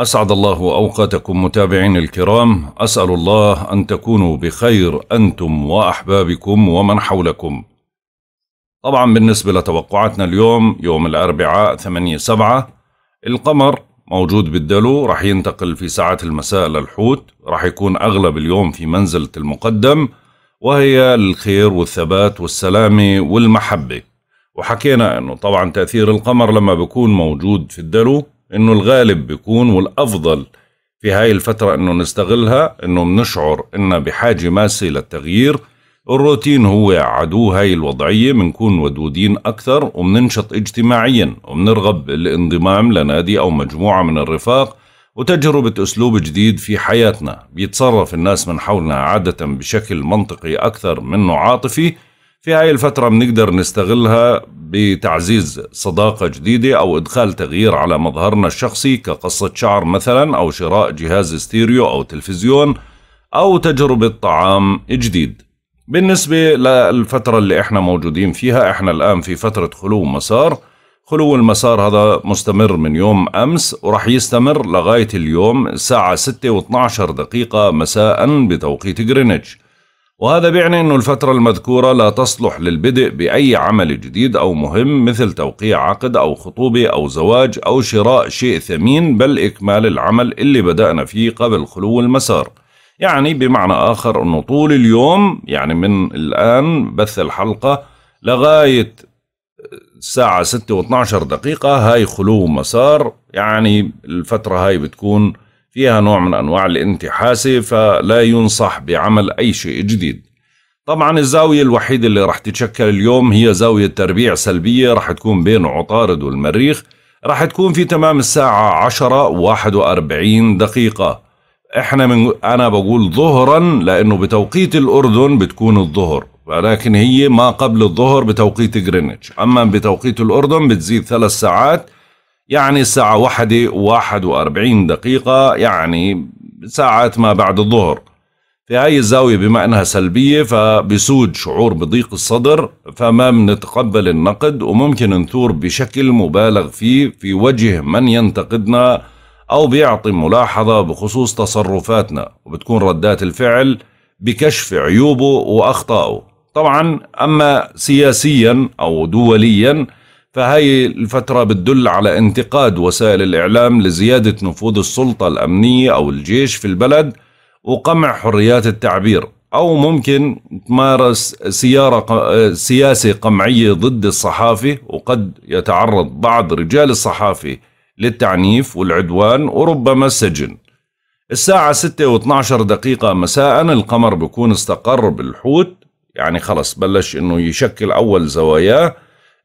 أسعد الله أوقاتكم متابعين الكرام أسأل الله أن تكونوا بخير أنتم وأحبابكم ومن حولكم طبعا بالنسبة لتوقعاتنا اليوم يوم الأربعاء 8 سبعة القمر موجود بالدلو رح ينتقل في ساعات المساء للحوت رح يكون أغلب اليوم في منزلة المقدم وهي الخير والثبات والسلامة والمحبة وحكينا أنه طبعا تأثير القمر لما بيكون موجود في الدلو انه الغالب بيكون والافضل في هاي الفترة انه نستغلها انه بنشعر انه بحاجة ماسة للتغيير الروتين هو عدو هاي الوضعية بنكون ودودين أكثر وبننشط اجتماعيا وبنرغب الانضمام لنادي أو مجموعة من الرفاق وتجربة أسلوب جديد في حياتنا بيتصرف الناس من حولنا عادة بشكل منطقي أكثر منه عاطفي في هاي الفترة بنقدر نستغلها بتعزيز صداقة جديدة أو إدخال تغيير على مظهرنا الشخصي كقصة شعر مثلا أو شراء جهاز ستيريو أو تلفزيون أو تجربة طعام جديد بالنسبة للفترة اللي احنا موجودين فيها احنا الآن في فترة خلو مسار خلو المسار هذا مستمر من يوم أمس ورح يستمر لغاية اليوم الساعة 6 و12 دقيقة مساء بتوقيت جرينتش وهذا بيعني أن الفترة المذكورة لا تصلح للبدء بأي عمل جديد أو مهم مثل توقيع عقد أو خطوبة أو زواج أو شراء شيء ثمين بل إكمال العمل اللي بدأنا فيه قبل خلو المسار يعني بمعنى آخر أنه طول اليوم يعني من الآن بث الحلقة لغاية الساعة 6 و12 دقيقة هاي خلو مسار يعني الفترة هاي بتكون فيها نوع من أنواع الانتحاسة فلا ينصح بعمل أي شيء جديد طبعا الزاوية الوحيدة اللي رح تتشكل اليوم هي زاوية تربيع سلبية رح تكون بين عطارد والمريخ رح تكون في تمام الساعة 10 41 دقيقة احنا من انا بقول ظهرا لانه بتوقيت الاردن بتكون الظهر ولكن هي ما قبل الظهر بتوقيت جرينتش اما بتوقيت الاردن بتزيد ثلاث ساعات يعني الساعة واحدة واحد وأربعين دقيقة يعني ساعات ما بعد الظهر في هاي الزاوية بما أنها سلبية فبسود شعور بضيق الصدر فما بنتقبل النقد وممكن نثور بشكل مبالغ فيه في وجه من ينتقدنا أو بيعطي ملاحظة بخصوص تصرفاتنا وبتكون ردات الفعل بكشف عيوبه وأخطائه طبعا أما سياسيا أو دوليا فهي الفترة بتدل على انتقاد وسائل الإعلام لزيادة نفوذ السلطة الأمنية أو الجيش في البلد وقمع حريات التعبير أو ممكن تمارس سيارة سياسة قمعية ضد الصحافة وقد يتعرض بعض رجال الصحافة للتعنيف والعدوان وربما السجن الساعة 6 و 12 دقيقة مساء القمر بكون استقر بالحوت يعني خلص بلش انه يشكل اول زواياه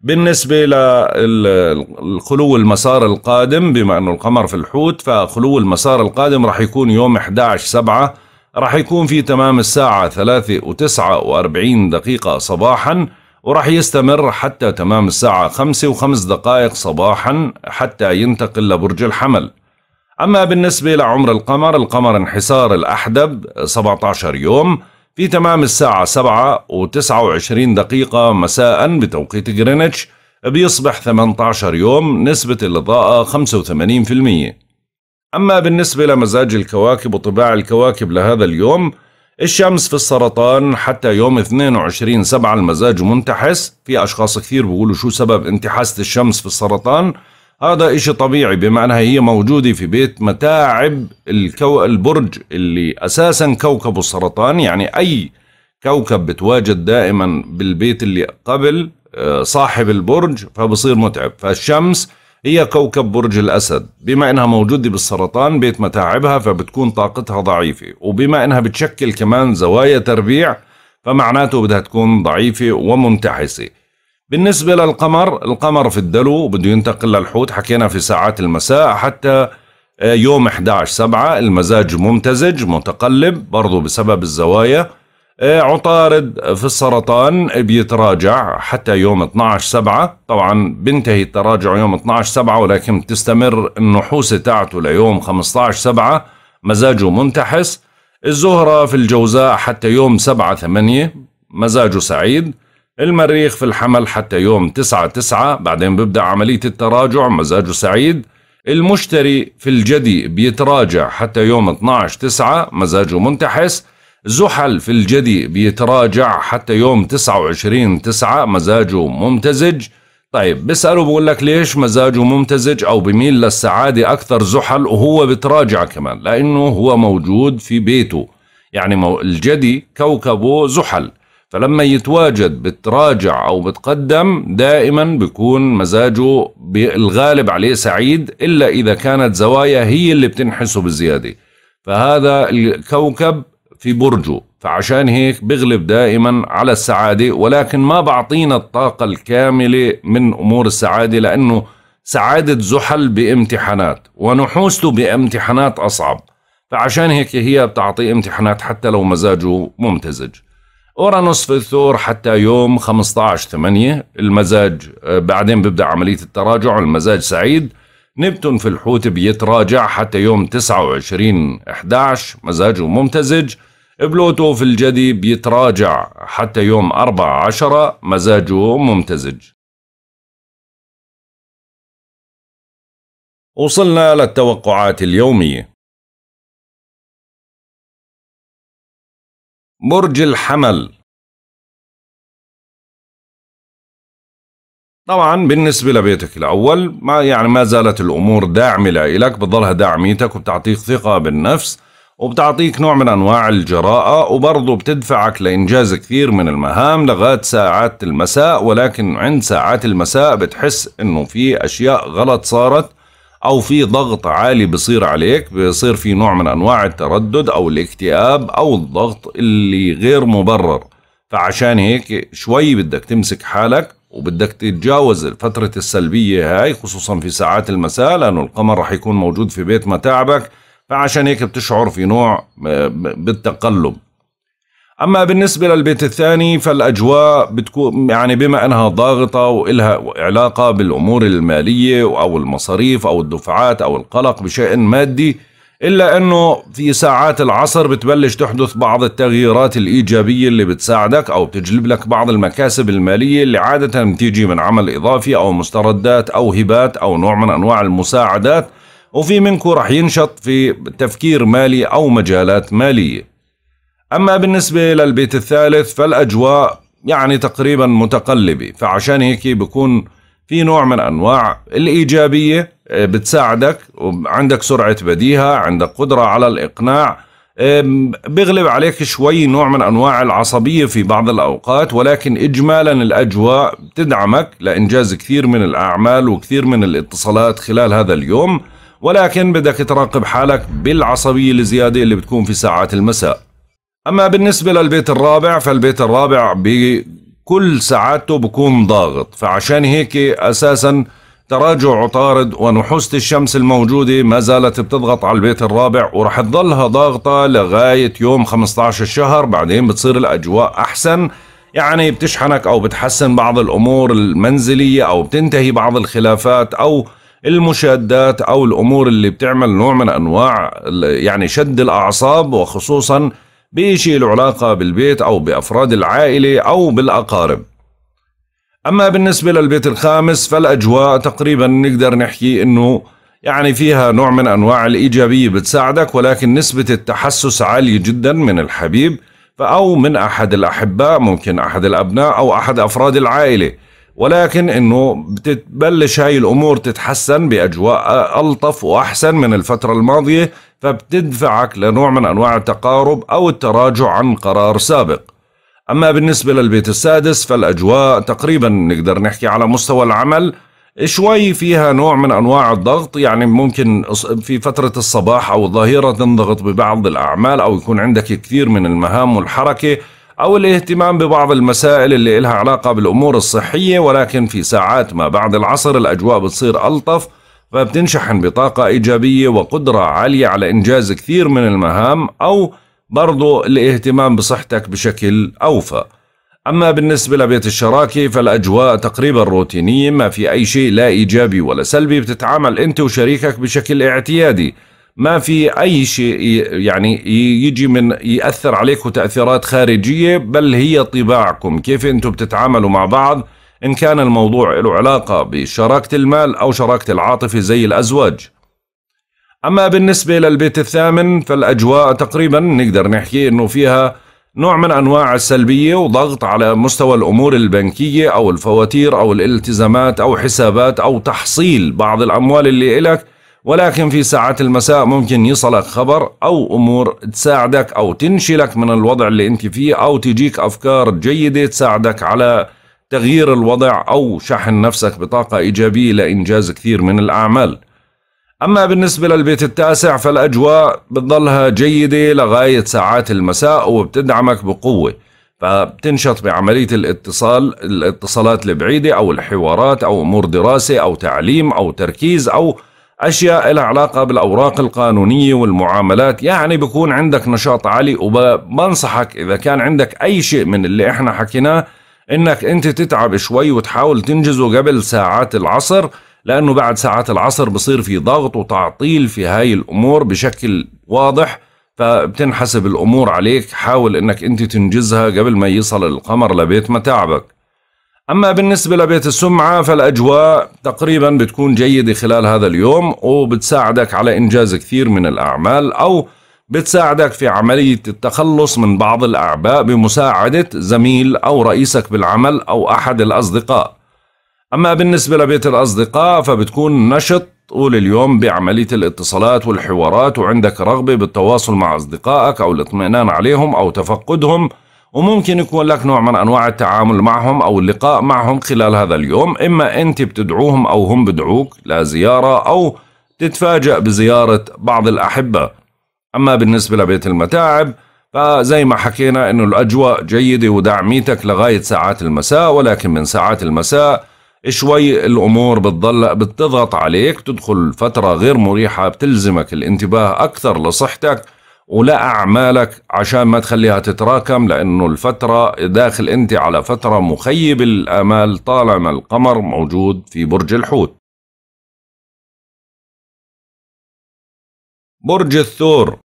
بالنسبة للخلو المسار القادم بما أنه القمر في الحوت فخلو المسار القادم راح يكون يوم 11 سبعة راح يكون في تمام الساعة ثلاثة وتسعة وأربعين دقيقة صباحا وراح يستمر حتى تمام الساعة خمسة وخمس دقائق صباحا حتى ينتقل لبرج الحمل أما بالنسبة لعمر القمر القمر انحسار الأحدب 17 يوم في تمام الساعة 7 و29 دقيقة مساء بتوقيت غرينتش بيصبح 18 يوم نسبة الإضاءة 85% أما بالنسبة لمزاج الكواكب وطباع الكواكب لهذا اليوم الشمس في السرطان حتى يوم 22 سبعة المزاج منتحس في أشخاص كثير بيقولوا شو سبب انتحاسة الشمس في السرطان هذا اشي طبيعي بمعنى هي موجودة في بيت متاعب الكو... البرج اللي اساسا كوكبه السرطان يعني اي كوكب بتواجد دائما بالبيت اللي قبل آه، صاحب البرج فبصير متعب فالشمس هي كوكب برج الأسد بما أنها موجودة بالسرطان بيت متاعبها فبتكون طاقتها ضعيفة وبما أنها بتشكل كمان زوايا تربيع فمعناته بدها تكون ضعيفة ومنتحسة بالنسبة للقمر القمر في الدلو بده ينتقل للحوت حكينا في ساعات المساء حتى آه، يوم 11 سبعة المزاج ممتزج متقلب برضو بسبب الزوايا آه، عطارد في السرطان بيتراجع حتى يوم 12 سبعة طبعا بينتهي التراجع يوم 12 سبعة ولكن تستمر النحوسة تاعته ليوم 15 سبعة مزاجه منتحس الزهرة في الجوزاء حتى يوم 7 8 مزاجه سعيد المريخ في الحمل حتى يوم 9 9 بعدين بيبدأ عملية التراجع مزاجه سعيد المشتري في الجدي بيتراجع حتى يوم 12 9 مزاجه منتحس زحل في الجدي بيتراجع حتى يوم 29 9 مزاجه ممتزج طيب بيسأله بقول لك ليش مزاجه ممتزج أو بميل للسعادة أكثر زحل وهو بتراجع كمان لأنه هو موجود في بيته يعني الجدي كوكبه زحل فلما يتواجد بتراجع او بتقدم دائما بيكون مزاجه بالغالب عليه سعيد الا اذا كانت زوايا هي اللي بتنحسه بالزياده فهذا الكوكب في برجه فعشان هيك بغلب دائما على السعاده ولكن ما بعطينا الطاقه الكامله من امور السعاده لانه سعاده زحل بامتحانات ونحوسته بامتحانات اصعب فعشان هيك هي بتعطي امتحانات حتى لو مزاجه ممتزج اورانوس في الثور حتى يوم 15 8 المزاج آه، بعدين بيبدا عمليه التراجع المزاج سعيد نبتون في الحوت بيتراجع حتى يوم 29 11 مزاجه ممتزج بلوتو في الجدي بيتراجع حتى يوم 4 10 مزاجه ممتزج وصلنا للتوقعات اليوميه برج الحمل طبعا بالنسبة لبيتك الأول ما يعني ما زالت الأمور داعمة لإلك بتضلها داعميتك وبتعطيك ثقة بالنفس وبتعطيك نوع من أنواع الجراءة وبرضه بتدفعك لإنجاز كثير من المهام لغاية ساعات المساء ولكن عند ساعات المساء بتحس إنه في أشياء غلط صارت او في ضغط عالي بصير عليك بصير في نوع من انواع التردد او الاكتئاب او الضغط اللي غير مبرر فعشان هيك شوي بدك تمسك حالك وبدك تتجاوز الفترة السلبية هاي خصوصا في ساعات المساء لأنه القمر رح يكون موجود في بيت متاعبك فعشان هيك بتشعر في نوع آه، بالتقلب اما بالنسبه للبيت الثاني فالاجواء بتكون يعني بما انها ضاغطه والها علاقه بالامور الماليه او المصاريف او الدفعات او القلق بشيء مادي الا انه في ساعات العصر بتبلش تحدث بعض التغييرات الايجابيه اللي بتساعدك او بتجلب لك بعض المكاسب الماليه اللي عاده بتيجي من عمل اضافي او مستردات او هبات او نوع من انواع المساعدات وفي منكم رح ينشط في تفكير مالي او مجالات ماليه أما بالنسبة للبيت الثالث فالأجواء يعني تقريبا متقلبة فعشان هيك بكون في نوع من أنواع الإيجابية آه، بتساعدك وعندك سرعة بديهة عندك قدرة على الإقناع آه، بغلب عليك شوي نوع من أنواع العصبية في بعض الأوقات ولكن إجمالا الأجواء تدعمك لإنجاز كثير من الأعمال وكثير من الاتصالات خلال هذا اليوم ولكن بدك تراقب حالك بالعصبية الزيادة اللي بتكون في ساعات المساء أما بالنسبة للبيت الرابع فالبيت الرابع بكل سعادته بكون ضاغط فعشان هيك أساساً تراجع عطارد ونحوسة الشمس الموجودة ما زالت بتضغط على البيت الرابع ورح تظلها ضاغطة لغاية يوم 15 الشهر بعدين بتصير الأجواء أحسن يعني بتشحنك أو بتحسن بعض الأمور المنزلية أو بتنتهي بعض الخلافات أو المشادات أو الأمور اللي بتعمل نوع من أنواع يعني شد الأعصاب وخصوصاً بشيء له علاقة بالبيت أو بأفراد العائلة أو بالأقارب أما بالنسبة للبيت الخامس فالأجواء تقريبا نقدر نحكي أنه يعني فيها نوع من أنواع الإيجابية بتساعدك ولكن نسبة التحسس عالية جدا من الحبيب أو من أحد الأحباء ممكن أحد الأبناء أو أحد أفراد العائلة ولكن أنه بتبلش هاي الأمور تتحسن بأجواء ألطف وأحسن من الفترة الماضية فبتدفعك لنوع من أنواع التقارب أو التراجع عن قرار سابق أما بالنسبة للبيت السادس فالأجواء تقريبا نقدر نحكي على مستوى العمل شوي فيها نوع من أنواع الضغط يعني ممكن في فترة الصباح أو الظهيرة تنضغط ببعض الأعمال أو يكون عندك كثير من المهام والحركة أو الاهتمام ببعض المسائل اللي إلها علاقة بالأمور الصحية ولكن في ساعات ما بعد العصر الأجواء بتصير ألطف فبتنشحن بطاقة إيجابية وقدرة عالية على إنجاز كثير من المهام أو برضو الاهتمام بصحتك بشكل أوفى أما بالنسبة لبيت الشراكة فالأجواء تقريبا روتينية ما في أي شيء لا إيجابي ولا سلبي بتتعامل أنت وشريكك بشكل اعتيادي ما في أي شيء يعني يجي من يأثر عليكم تأثيرات خارجية بل هي طباعكم كيف أنتم بتتعاملوا مع بعض إن كان الموضوع له علاقة بشراكة المال أو شراكة العاطفة زي الأزواج أما بالنسبة للبيت الثامن فالأجواء تقريبا نقدر نحكي أنه فيها نوع من أنواع السلبية وضغط على مستوى الأمور البنكية أو الفواتير أو الالتزامات أو حسابات أو تحصيل بعض الأموال اللي إلك ولكن في ساعات المساء ممكن يصلك خبر أو أمور تساعدك أو تنشلك من الوضع اللي أنت فيه أو تجيك أفكار جيدة تساعدك على تغيير الوضع أو شحن نفسك بطاقة إيجابية لإنجاز كثير من الأعمال أما بالنسبة للبيت التاسع فالأجواء بتضلها جيدة لغاية ساعات المساء وبتدعمك بقوة فبتنشط بعملية الاتصال الاتصالات البعيدة أو الحوارات أو أمور دراسة أو تعليم أو تركيز أو أشياء لها علاقة بالأوراق القانونية والمعاملات يعني بكون عندك نشاط عالي وبنصحك إذا كان عندك أي شيء من اللي إحنا حكيناه انك انت تتعب شوي وتحاول تنجزه قبل ساعات العصر لانه بعد ساعات العصر بصير في ضغط وتعطيل في هاي الامور بشكل واضح فبتنحسب الامور عليك حاول انك انت تنجزها قبل ما يصل القمر لبيت متاعبك اما بالنسبه لبيت السمعه فالاجواء تقريبا بتكون جيده خلال هذا اليوم وبتساعدك على انجاز كثير من الاعمال او بتساعدك في عملية التخلص من بعض الأعباء بمساعدة زميل أو رئيسك بالعمل أو أحد الأصدقاء أما بالنسبة لبيت الأصدقاء فبتكون نشط طول اليوم بعملية الاتصالات والحوارات وعندك رغبة بالتواصل مع أصدقائك أو الاطمئنان عليهم أو تفقدهم وممكن يكون لك نوع من أنواع التعامل معهم أو اللقاء معهم خلال هذا اليوم إما أنت بتدعوهم أو هم بدعوك لزيارة أو تتفاجأ بزيارة بعض الأحبة أما بالنسبة لبيت المتاعب فزي ما حكينا أنه الأجواء جيدة ودعميتك لغاية ساعات المساء ولكن من ساعات المساء شوي الأمور بتضل بتضغط عليك تدخل فترة غير مريحة بتلزمك الانتباه أكثر لصحتك ولا أعمالك عشان ما تخليها تتراكم لأنه الفترة داخل أنت على فترة مخيب الآمال طالما القمر موجود في برج الحوت برج الثور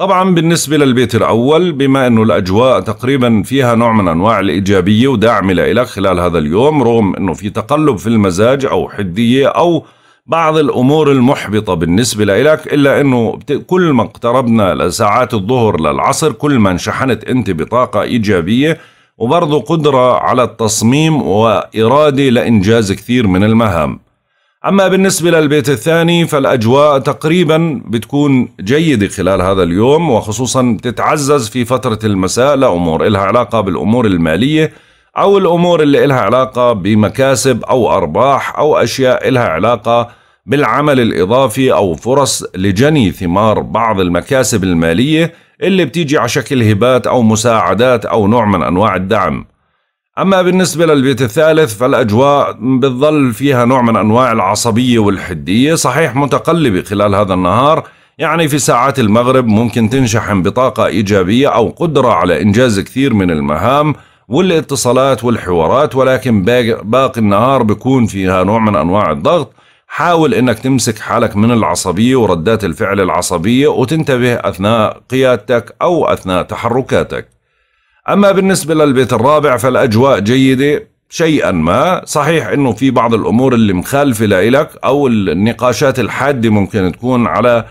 طبعا بالنسبة للبيت الأول بما أنه الأجواء تقريبا فيها نوع من أنواع الإيجابية ودعم إلى خلال هذا اليوم رغم أنه في تقلب في المزاج أو حدية أو بعض الأمور المحبطة بالنسبة لإلك إلا أنه كل ما اقتربنا لساعات الظهر للعصر كل ما انشحنت أنت بطاقة إيجابية وبرضه قدرة على التصميم وإرادة لإنجاز كثير من المهام أما بالنسبة للبيت الثاني فالأجواء تقريبا بتكون جيدة خلال هذا اليوم وخصوصا بتتعزز في فترة المساء لأمور إلها علاقة بالأمور المالية أو الأمور اللي إلها علاقة بمكاسب أو أرباح أو أشياء إلها علاقة بالعمل الإضافي أو فرص لجني ثمار بعض المكاسب المالية اللي بتيجي على شكل هبات أو مساعدات أو نوع من أنواع الدعم أما بالنسبة للبيت الثالث فالأجواء بتظل فيها نوع من أنواع العصبية والحدية صحيح متقلبة خلال هذا النهار يعني في ساعات المغرب ممكن تنشحن بطاقة إيجابية أو قدرة على إنجاز كثير من المهام والاتصالات والحوارات ولكن باقي النهار بيكون فيها نوع من أنواع الضغط حاول انك تمسك حالك من العصبية وردات الفعل العصبية وتنتبه اثناء قيادتك او اثناء تحركاتك أما بالنسبة للبيت الرابع فالأجواء جيدة شيئا ما صحيح أنه في بعض الأمور اللي مخالفة لإلك أو النقاشات الحادة ممكن تكون على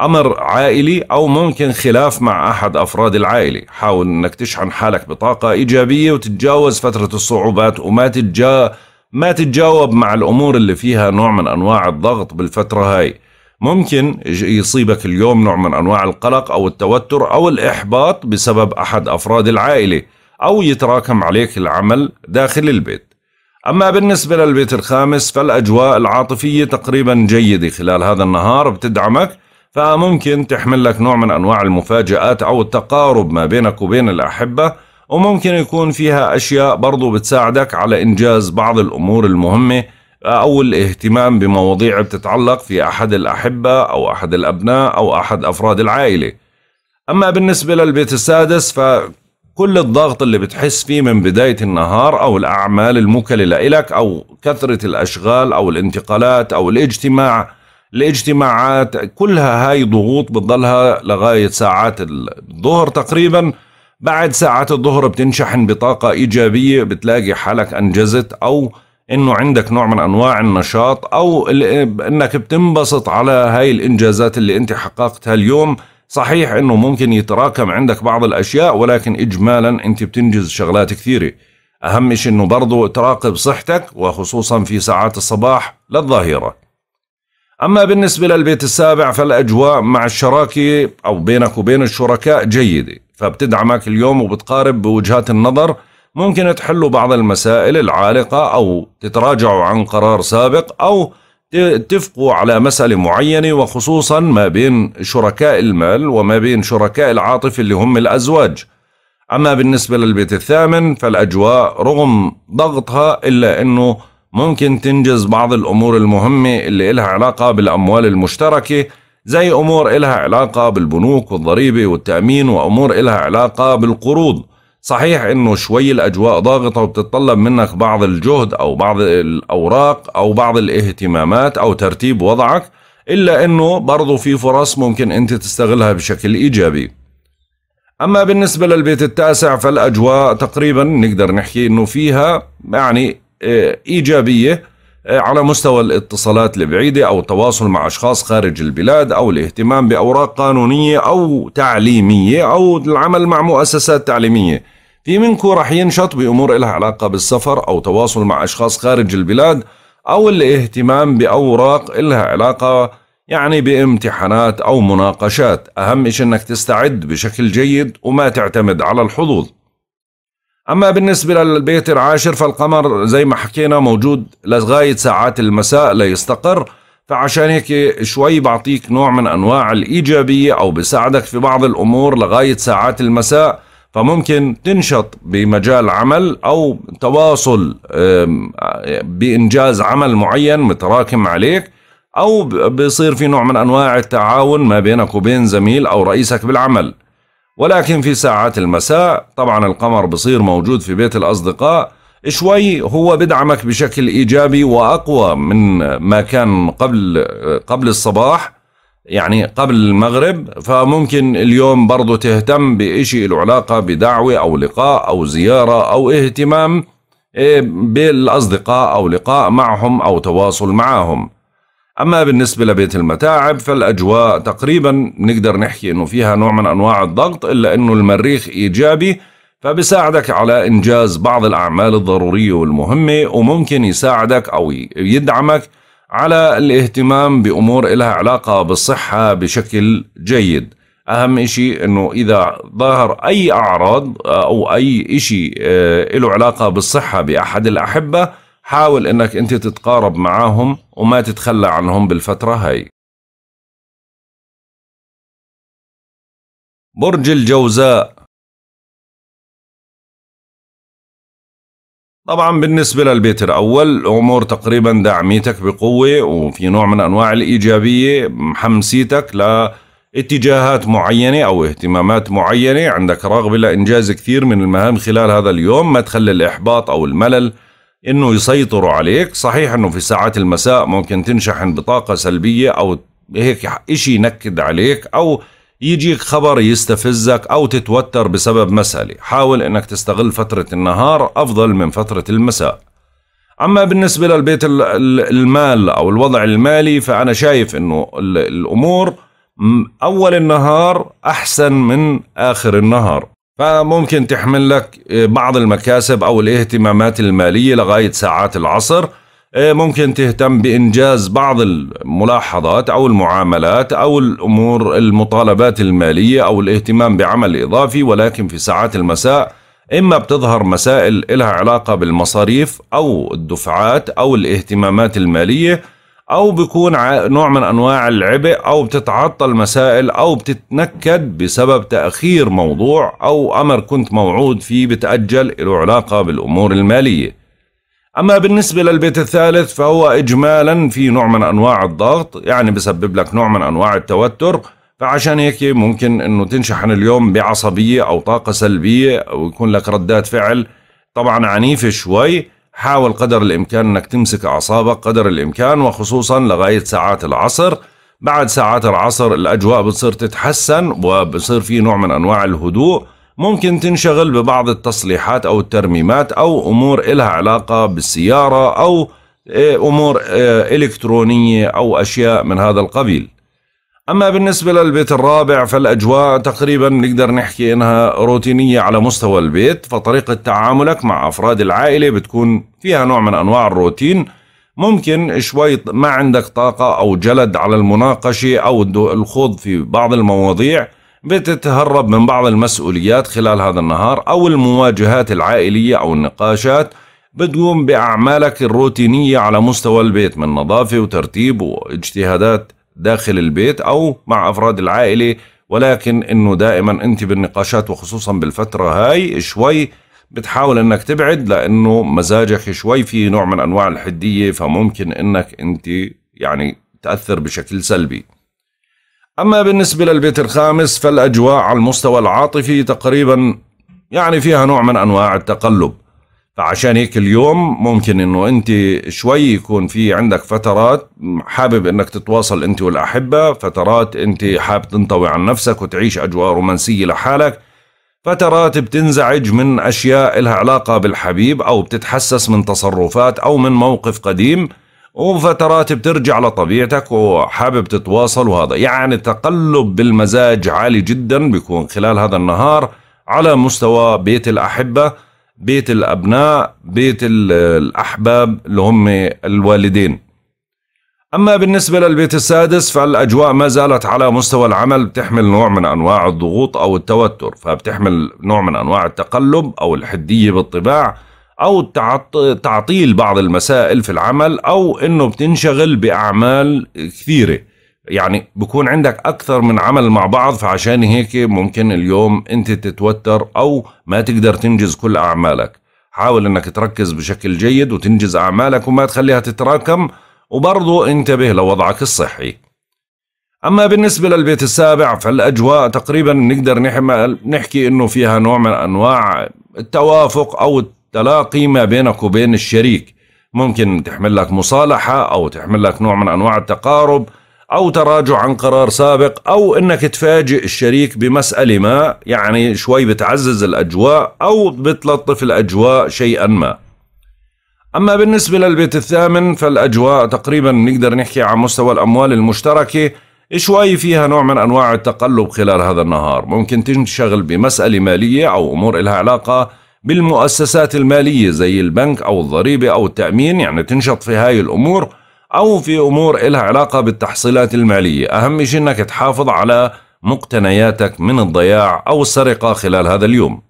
أمر عائلي أو ممكن خلاف مع أحد أفراد العائلة حاول أنك تشحن حالك بطاقة إيجابية وتتجاوز فترة الصعوبات وما تتجا ما تتجاوب مع الأمور اللي فيها نوع من أنواع الضغط بالفترة هاي ممكن يصيبك اليوم نوع من أنواع القلق أو التوتر أو الإحباط بسبب أحد أفراد العائلة أو يتراكم عليك العمل داخل البيت أما بالنسبة للبيت الخامس فالأجواء العاطفية تقريبا جيدة خلال هذا النهار بتدعمك فممكن تحمل لك نوع من أنواع المفاجآت أو التقارب ما بينك وبين الأحبة وممكن يكون فيها أشياء برضو بتساعدك على إنجاز بعض الأمور المهمة أو الاهتمام بمواضيع بتتعلق في أحد الأحبة أو أحد الأبناء أو أحد أفراد العائلة أما بالنسبة للبيت السادس فكل الضغط اللي بتحس فيه من بداية النهار أو الأعمال المكلة لإلك أو كثرة الأشغال أو الانتقالات أو الاجتماع الاجتماعات كلها هاي ضغوط بتضلها لغاية ساعات الظهر تقريبا بعد ساعات الظهر بتنشحن بطاقة إيجابية بتلاقي حالك أنجزت أو انه عندك نوع من انواع النشاط او انك بتنبسط على هاي الانجازات اللي انت حققتها اليوم صحيح انه ممكن يتراكم عندك بعض الاشياء ولكن اجمالا انت بتنجز شغلات كثيره اهم شيء انه برضو تراقب صحتك وخصوصا في ساعات الصباح للظهيره اما بالنسبه للبيت السابع فالاجواء مع الشراكه او بينك وبين الشركاء جيده فبتدعمك اليوم وبتقارب بوجهات النظر ممكن تحلوا بعض المسائل العالقة أو تتراجعوا عن قرار سابق أو تتفقوا على مسألة معينة وخصوصا ما بين شركاء المال وما بين شركاء العاطفة اللي هم الأزواج أما بالنسبة للبيت الثامن فالأجواء رغم ضغطها إلا أنه ممكن تنجز بعض الأمور المهمة اللي إلها علاقة بالأموال المشتركة زي أمور إلها علاقة بالبنوك والضريبة والتأمين وأمور إلها علاقة بالقروض صحيح انه شوي الاجواء ضاغطه وبتتطلب منك بعض الجهد او بعض الاوراق او بعض الاهتمامات او ترتيب وضعك الا انه برضو في فرص ممكن انت تستغلها بشكل ايجابي اما بالنسبه للبيت التاسع فالاجواء تقريبا نقدر نحكي انه فيها يعني آه، ايجابيه آه، على مستوى الاتصالات البعيدة أو التواصل مع أشخاص خارج البلاد أو الاهتمام بأوراق قانونية أو تعليمية أو العمل مع مؤسسات تعليمية في منكم رح ينشط بأمور إلها علاقة بالسفر أو تواصل مع أشخاص خارج البلاد أو الاهتمام بأوراق إلها علاقة يعني بامتحانات أو مناقشات أهم شيء أنك تستعد بشكل جيد وما تعتمد على الحظوظ أما بالنسبة للبيت العاشر فالقمر زي ما حكينا موجود لغاية ساعات المساء ليستقر فعشان هيك شوي بعطيك نوع من أنواع الإيجابية أو بساعدك في بعض الأمور لغاية ساعات المساء فممكن تنشط بمجال عمل أو تواصل بإنجاز عمل معين متراكم عليك أو بصير في نوع من أنواع التعاون ما بينك وبين زميل أو رئيسك بالعمل ولكن في ساعات المساء طبعا القمر بصير موجود في بيت الأصدقاء شوي هو بدعمك بشكل إيجابي وأقوى من ما كان قبل قبل الصباح يعني قبل المغرب فممكن اليوم برضو تهتم بإشي له علاقة بدعوة أو لقاء أو زيارة أو اهتمام إيه، بالأصدقاء أو لقاء معهم أو تواصل معهم أما بالنسبة لبيت المتاعب فالأجواء تقريبا نقدر نحكي أنه فيها نوع من أنواع الضغط إلا أنه المريخ إيجابي فبساعدك على إنجاز بعض الأعمال الضرورية والمهمة وممكن يساعدك أو يدعمك على الاهتمام بأمور لها علاقة بالصحة بشكل جيد أهم شيء أنه إذا ظهر أي أعراض أو أي شيء آه، له علاقة بالصحة بأحد الأحبة حاول انك انت تتقارب معاهم وما تتخلى عنهم بالفترة هاي برج الجوزاء طبعا بالنسبة للبيت الأول الأمور تقريبا داعميتك بقوة وفي نوع من أنواع الإيجابية محمسيتك لاتجاهات معينة أو اهتمامات معينة عندك رغبة لإنجاز كثير من المهام خلال هذا اليوم ما تخلي الإحباط أو الملل انه يسيطروا عليك صحيح انه في ساعات المساء ممكن تنشحن بطاقة سلبية او هيك اشي ينكد عليك او يجيك خبر يستفزك او تتوتر بسبب مسألة حاول انك تستغل فترة النهار افضل من فترة المساء اما بالنسبة للبيت المال او الوضع المالي فانا شايف انه الامور اول النهار احسن من اخر النهار فممكن تحمل لك آه، بعض المكاسب أو الاهتمامات المالية لغاية ساعات العصر آه، ممكن تهتم بإنجاز بعض الملاحظات أو المعاملات أو الأمور المطالبات المالية أو الاهتمام بعمل إضافي ولكن في ساعات المساء إما بتظهر مسائل لها علاقة بالمصاريف أو الدفعات أو الاهتمامات المالية او بيكون نوع من انواع العبء او بتتعطل مسائل او بتتنكد بسبب تاخير موضوع او امر كنت موعود فيه بتاجل له علاقه بالامور الماليه اما بالنسبه للبيت الثالث فهو اجمالا في نوع من انواع الضغط يعني بسبب لك نوع من انواع التوتر فعشان هيك ممكن انه تنشحن اليوم بعصبيه او طاقه سلبيه ويكون لك ردات فعل طبعا عنيفه شوي حاول قدر الإمكان أنك تمسك أعصابك قدر الإمكان وخصوصا لغاية ساعات العصر بعد ساعات العصر الأجواء بتصير تتحسن وبصير في نوع من أنواع الهدوء ممكن تنشغل ببعض التصليحات أو الترميمات أو أمور إلها علاقة بالسيارة أو إيه، أمور إيه، إلكترونية أو أشياء من هذا القبيل أما بالنسبة للبيت الرابع فالأجواء تقريبا نقدر نحكي إنها روتينية على مستوى البيت فطريقة تعاملك مع أفراد العائلة بتكون فيها نوع من أنواع الروتين ممكن شوي ما عندك طاقة أو جلد على المناقشة أو الخوض في بعض المواضيع بتتهرب من بعض المسؤوليات خلال هذا النهار أو المواجهات العائلية أو النقاشات بتقوم بأعمالك الروتينية على مستوى البيت من نظافة وترتيب واجتهادات داخل البيت أو مع أفراد العائلة ولكن أنه دائما أنت بالنقاشات وخصوصا بالفترة هاي شوي بتحاول انك تبعد لانه مزاجك شوي في نوع من انواع الحديه فممكن انك انت يعني تاثر بشكل سلبي. اما بالنسبه للبيت الخامس فالاجواء على المستوى العاطفي تقريبا يعني فيها نوع من انواع التقلب. عشان هيك اليوم ممكن انه انت شوي يكون في عندك فترات حابب انك تتواصل انت والاحبه فترات انت حابب تنطوي عن نفسك وتعيش اجواء رومانسيه لحالك فترات بتنزعج من اشياء لها علاقه بالحبيب او بتتحسس من تصرفات او من موقف قديم وفترات بترجع لطبيعتك وحابب تتواصل وهذا يعني تقلب بالمزاج عالي جدا بيكون خلال هذا النهار على مستوى بيت الاحبه بيت الأبناء بيت الأحباب اللي هم الوالدين أما بالنسبة للبيت السادس فالأجواء ما زالت على مستوى العمل بتحمل نوع من أنواع الضغوط أو التوتر فبتحمل نوع من أنواع التقلب أو الحدية بالطباع أو تعطيل بعض المسائل في العمل أو أنه بتنشغل بأعمال كثيرة يعني بكون عندك اكثر من عمل مع بعض فعشان هيك ممكن اليوم انت تتوتر او ما تقدر تنجز كل اعمالك حاول انك تركز بشكل جيد وتنجز اعمالك وما تخليها تتراكم وبرضه انتبه لوضعك الصحي اما بالنسبه للبيت السابع فالاجواء تقريبا نقدر نحكي انه فيها نوع من انواع التوافق او التلاقي ما بينك وبين الشريك ممكن تحمل لك مصالحه او تحمل لك نوع من انواع التقارب أو تراجع عن قرار سابق أو أنك تفاجئ الشريك بمسألة ما يعني شوي بتعزز الأجواء أو بتلطف الأجواء شيئا ما أما بالنسبة للبيت الثامن فالأجواء تقريبا نقدر نحكي عن مستوى الأموال المشتركة شوي فيها نوع من أنواع التقلب خلال هذا النهار ممكن تنشغل بمسألة مالية أو أمور لها علاقة بالمؤسسات المالية زي البنك أو الضريبة أو التأمين يعني تنشط في هاي الأمور أو في أمور إلها علاقة بالتحصيلات المالية أهم شيء أنك تحافظ على مقتنياتك من الضياع أو السرقة خلال هذا اليوم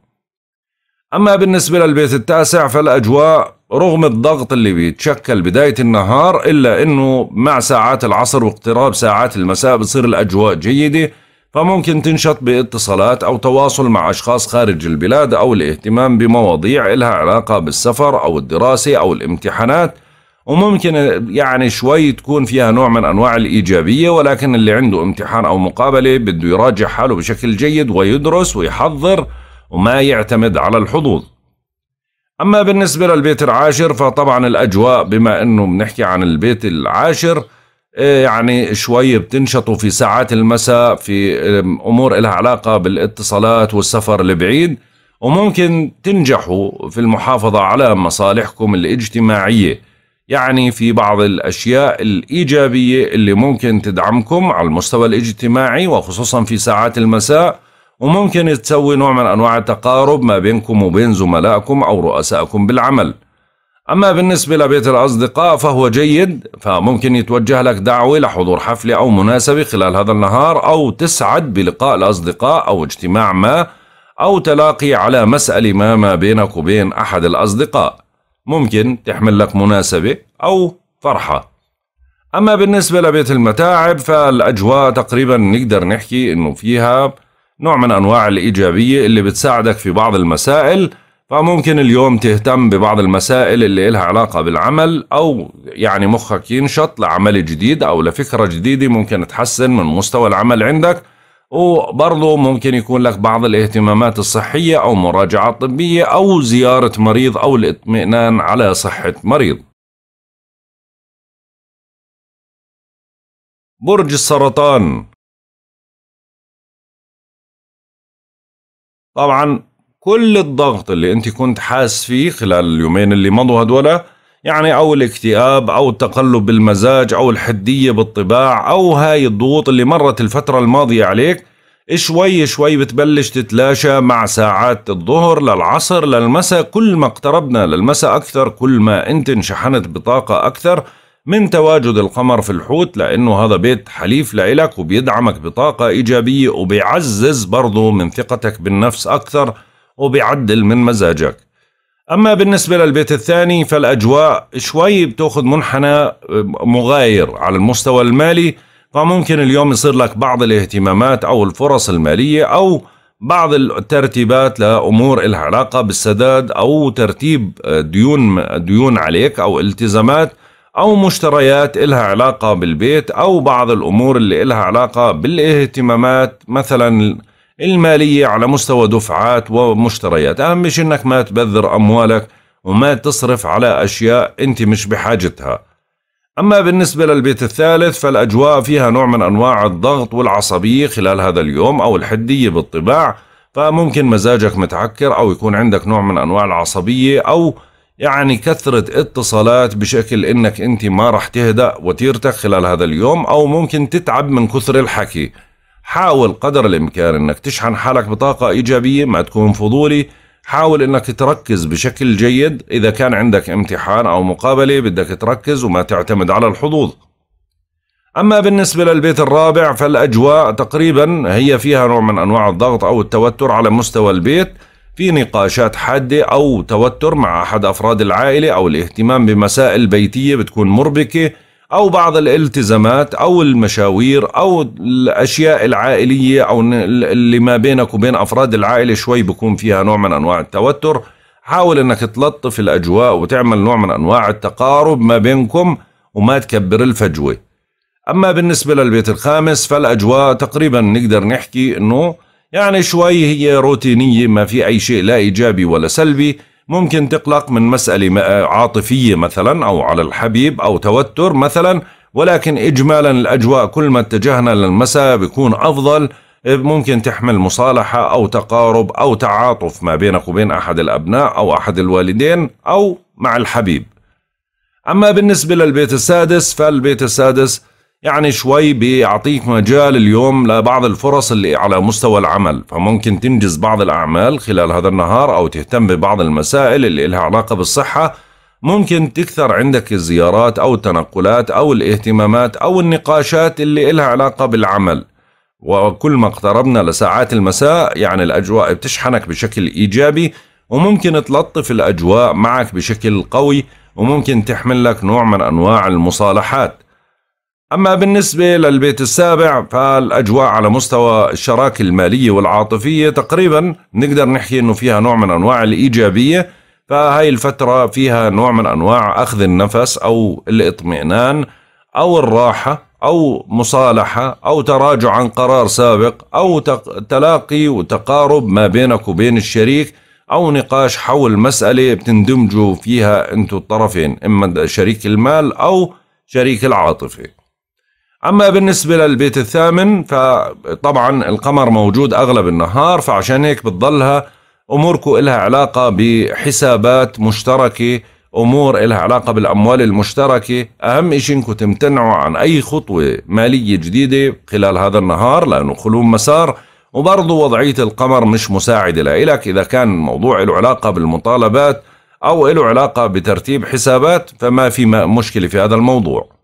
أما بالنسبة للبيت التاسع فالأجواء رغم الضغط اللي بيتشكل بداية النهار إلا أنه مع ساعات العصر واقتراب ساعات المساء بتصير الأجواء جيدة فممكن تنشط باتصالات أو تواصل مع أشخاص خارج البلاد أو الاهتمام بمواضيع إلها علاقة بالسفر أو الدراسة أو الامتحانات وممكن يعني شوي تكون فيها نوع من انواع الايجابيه ولكن اللي عنده امتحان او مقابله بده يراجع حاله بشكل جيد ويدرس ويحضر وما يعتمد على الحظوظ. اما بالنسبه للبيت العاشر فطبعا الاجواء بما انه بنحكي عن البيت العاشر آه، يعني شوي بتنشطوا في ساعات المساء في آه، امور لها علاقه بالاتصالات والسفر البعيد وممكن تنجحوا في المحافظه على مصالحكم الاجتماعيه. يعني في بعض الأشياء الإيجابية اللي ممكن تدعمكم على المستوى الاجتماعي وخصوصا في ساعات المساء وممكن تسوي نوع من أنواع التقارب ما بينكم وبين زملائكم أو رؤسائكم بالعمل أما بالنسبة لبيت الأصدقاء فهو جيد فممكن يتوجه لك دعوة لحضور حفلة أو مناسبة خلال هذا النهار أو تسعد بلقاء الأصدقاء أو اجتماع ما أو تلاقي على مسألة ما ما بينك وبين أحد الأصدقاء ممكن تحمل لك مناسبة أو فرحة أما بالنسبة لبيت المتاعب فالأجواء تقريبا نقدر نحكي إنه فيها نوع من أنواع الإيجابية اللي بتساعدك في بعض المسائل فممكن اليوم تهتم ببعض المسائل اللي إلها علاقة بالعمل أو يعني مخك ينشط لعمل جديد أو لفكرة جديدة ممكن تحسن من مستوى العمل عندك وبرضه ممكن يكون لك بعض الاهتمامات الصحية أو مراجعة طبية أو زيارة مريض أو الاطمئنان على صحة مريض برج السرطان طبعا كل الضغط اللي انت كنت حاسس فيه خلال اليومين اللي مضوا هدوله يعني أو الاكتئاب أو التقلب بالمزاج أو الحدية بالطباع أو هاي الضغوط اللي مرت الفترة الماضية عليك شوي شوي بتبلش تتلاشى مع ساعات الظهر للعصر للمساء كل ما اقتربنا للمساء أكثر كل ما أنت انشحنت بطاقة أكثر من تواجد القمر في الحوت لأنه هذا بيت حليف لإلك وبيدعمك بطاقة إيجابية وبيعزز برضو من ثقتك بالنفس أكثر وبيعدل من مزاجك اما بالنسبه للبيت الثاني فالاجواء شوي بتاخذ منحنى مغاير على المستوى المالي فممكن اليوم يصير لك بعض الاهتمامات او الفرص الماليه او بعض الترتيبات لامور لها علاقه بالسداد او ترتيب ديون ديون عليك او التزامات او مشتريات لها علاقه بالبيت او بعض الامور اللي لها علاقه بالاهتمامات مثلا المالية على مستوى دفعات ومشتريات أهم مش أنك ما تبذر أموالك وما تصرف على أشياء أنت مش بحاجتها أما بالنسبة للبيت الثالث فالأجواء فيها نوع من أنواع الضغط والعصبية خلال هذا اليوم أو الحدية بالطباع فممكن مزاجك متعكر أو يكون عندك نوع من أنواع العصبية أو يعني كثرة اتصالات بشكل انك انت ما رح تهدأ وتيرتك خلال هذا اليوم او ممكن تتعب من كثر الحكي حاول قدر الإمكان أنك تشحن حالك بطاقة إيجابية ما تكون فضولي حاول أنك تركز بشكل جيد إذا كان عندك امتحان أو مقابلة بدك تركز وما تعتمد على الحظوظ أما بالنسبة للبيت الرابع فالأجواء تقريبا هي فيها نوع من أنواع الضغط أو التوتر على مستوى البيت في نقاشات حادة أو توتر مع أحد أفراد العائلة أو الاهتمام بمسائل بيتية بتكون مربكة أو بعض الالتزامات أو المشاوير أو الأشياء العائلية أو اللي ما بينك وبين أفراد العائلة شوي بكون فيها نوع من أنواع التوتر حاول أنك تلطف الأجواء وتعمل نوع من أنواع التقارب ما بينكم وما تكبر الفجوة أما بالنسبة للبيت الخامس فالأجواء تقريبا نقدر نحكي أنه يعني شوي هي روتينية ما في أي شيء لا إيجابي ولا سلبي ممكن تقلق من مسألة عاطفية مثلا أو على الحبيب أو توتر مثلا ولكن إجمالا الأجواء كل ما اتجهنا للمساء بيكون أفضل ممكن تحمل مصالحة أو تقارب أو تعاطف ما بينك وبين أحد الأبناء أو أحد الوالدين أو مع الحبيب أما بالنسبة للبيت السادس فالبيت السادس يعني شوي بيعطيك مجال اليوم لبعض الفرص اللي على مستوى العمل فممكن تنجز بعض الأعمال خلال هذا النهار أو تهتم ببعض المسائل اللي لها علاقة بالصحة ممكن تكثر عندك الزيارات أو التنقلات أو الاهتمامات أو النقاشات اللي لها علاقة بالعمل وكل ما اقتربنا لساعات المساء يعني الأجواء بتشحنك بشكل إيجابي وممكن تلطف الأجواء معك بشكل قوي وممكن تحمل لك نوع من أنواع المصالحات أما بالنسبة للبيت السابع فالأجواء على مستوى الشراكة المالية والعاطفية تقريبا نقدر نحكي أنه فيها نوع من أنواع الإيجابية فهاي الفترة فيها نوع من أنواع أخذ النفس أو الاطمئنان أو الراحة أو مصالحة أو تراجع عن قرار سابق أو تلاقي وتقارب ما بينك وبين الشريك أو نقاش حول مسألة بتندمجوا فيها أنتو الطرفين إما شريك المال أو شريك العاطفة أما بالنسبة للبيت الثامن فطبعا القمر موجود أغلب النهار فعشان هيك بتضلها أموركم إلها علاقة بحسابات مشتركة أمور إلها علاقة بالأموال المشتركة أهم إشي إنكم تمتنعوا عن أي خطوة مالية جديدة خلال هذا النهار لأنه خلوم مسار وبرضه وضعية القمر مش مساعدة لإلك إذا كان الموضوع له علاقة بالمطالبات أو له علاقة بترتيب حسابات فما في مشكلة في هذا الموضوع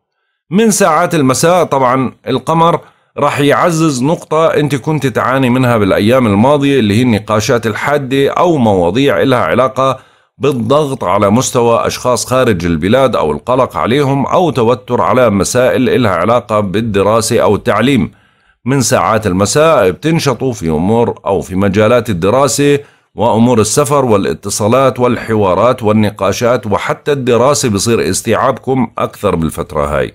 من ساعات المساء طبعا القمر راح يعزز نقطة أنت كنت تعاني منها بالأيام الماضية اللي هي النقاشات الحادة أو مواضيع إلها علاقة بالضغط على مستوى أشخاص خارج البلاد أو القلق عليهم أو توتر على مسائل إلها علاقة بالدراسة أو التعليم من ساعات المساء بتنشطوا في أمور أو في مجالات الدراسة وأمور السفر والاتصالات والحوارات والنقاشات وحتى الدراسة بصير استيعابكم أكثر بالفترة هاي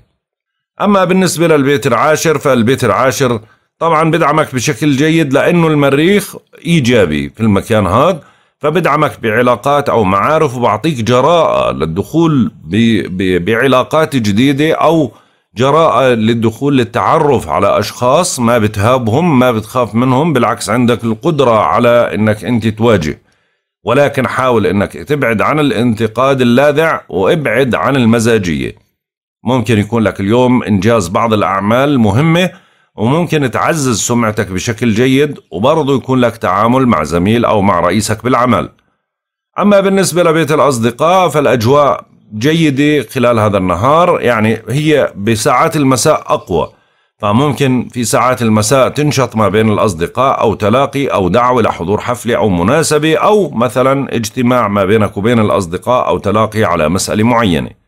أما بالنسبة للبيت العاشر فالبيت العاشر طبعا بدعمك بشكل جيد لأنه المريخ إيجابي في المكان هذا فبدعمك بعلاقات أو معارف وبعطيك جراءة للدخول بعلاقات جديدة أو جراءة للدخول للتعرف على أشخاص ما بتهابهم ما بتخاف منهم بالعكس عندك القدرة على أنك أنت تواجه ولكن حاول أنك تبعد عن الانتقاد اللاذع وابعد عن المزاجية ممكن يكون لك اليوم إنجاز بعض الأعمال مهمة وممكن تعزز سمعتك بشكل جيد وبرضه يكون لك تعامل مع زميل أو مع رئيسك بالعمل أما بالنسبة لبيت الأصدقاء فالأجواء جيدة خلال هذا النهار يعني هي بساعات المساء أقوى فممكن في ساعات المساء تنشط ما بين الأصدقاء أو تلاقي أو دعوة لحضور حفلة أو مناسبة أو مثلا اجتماع ما بينك وبين الأصدقاء أو تلاقي على مسألة معينة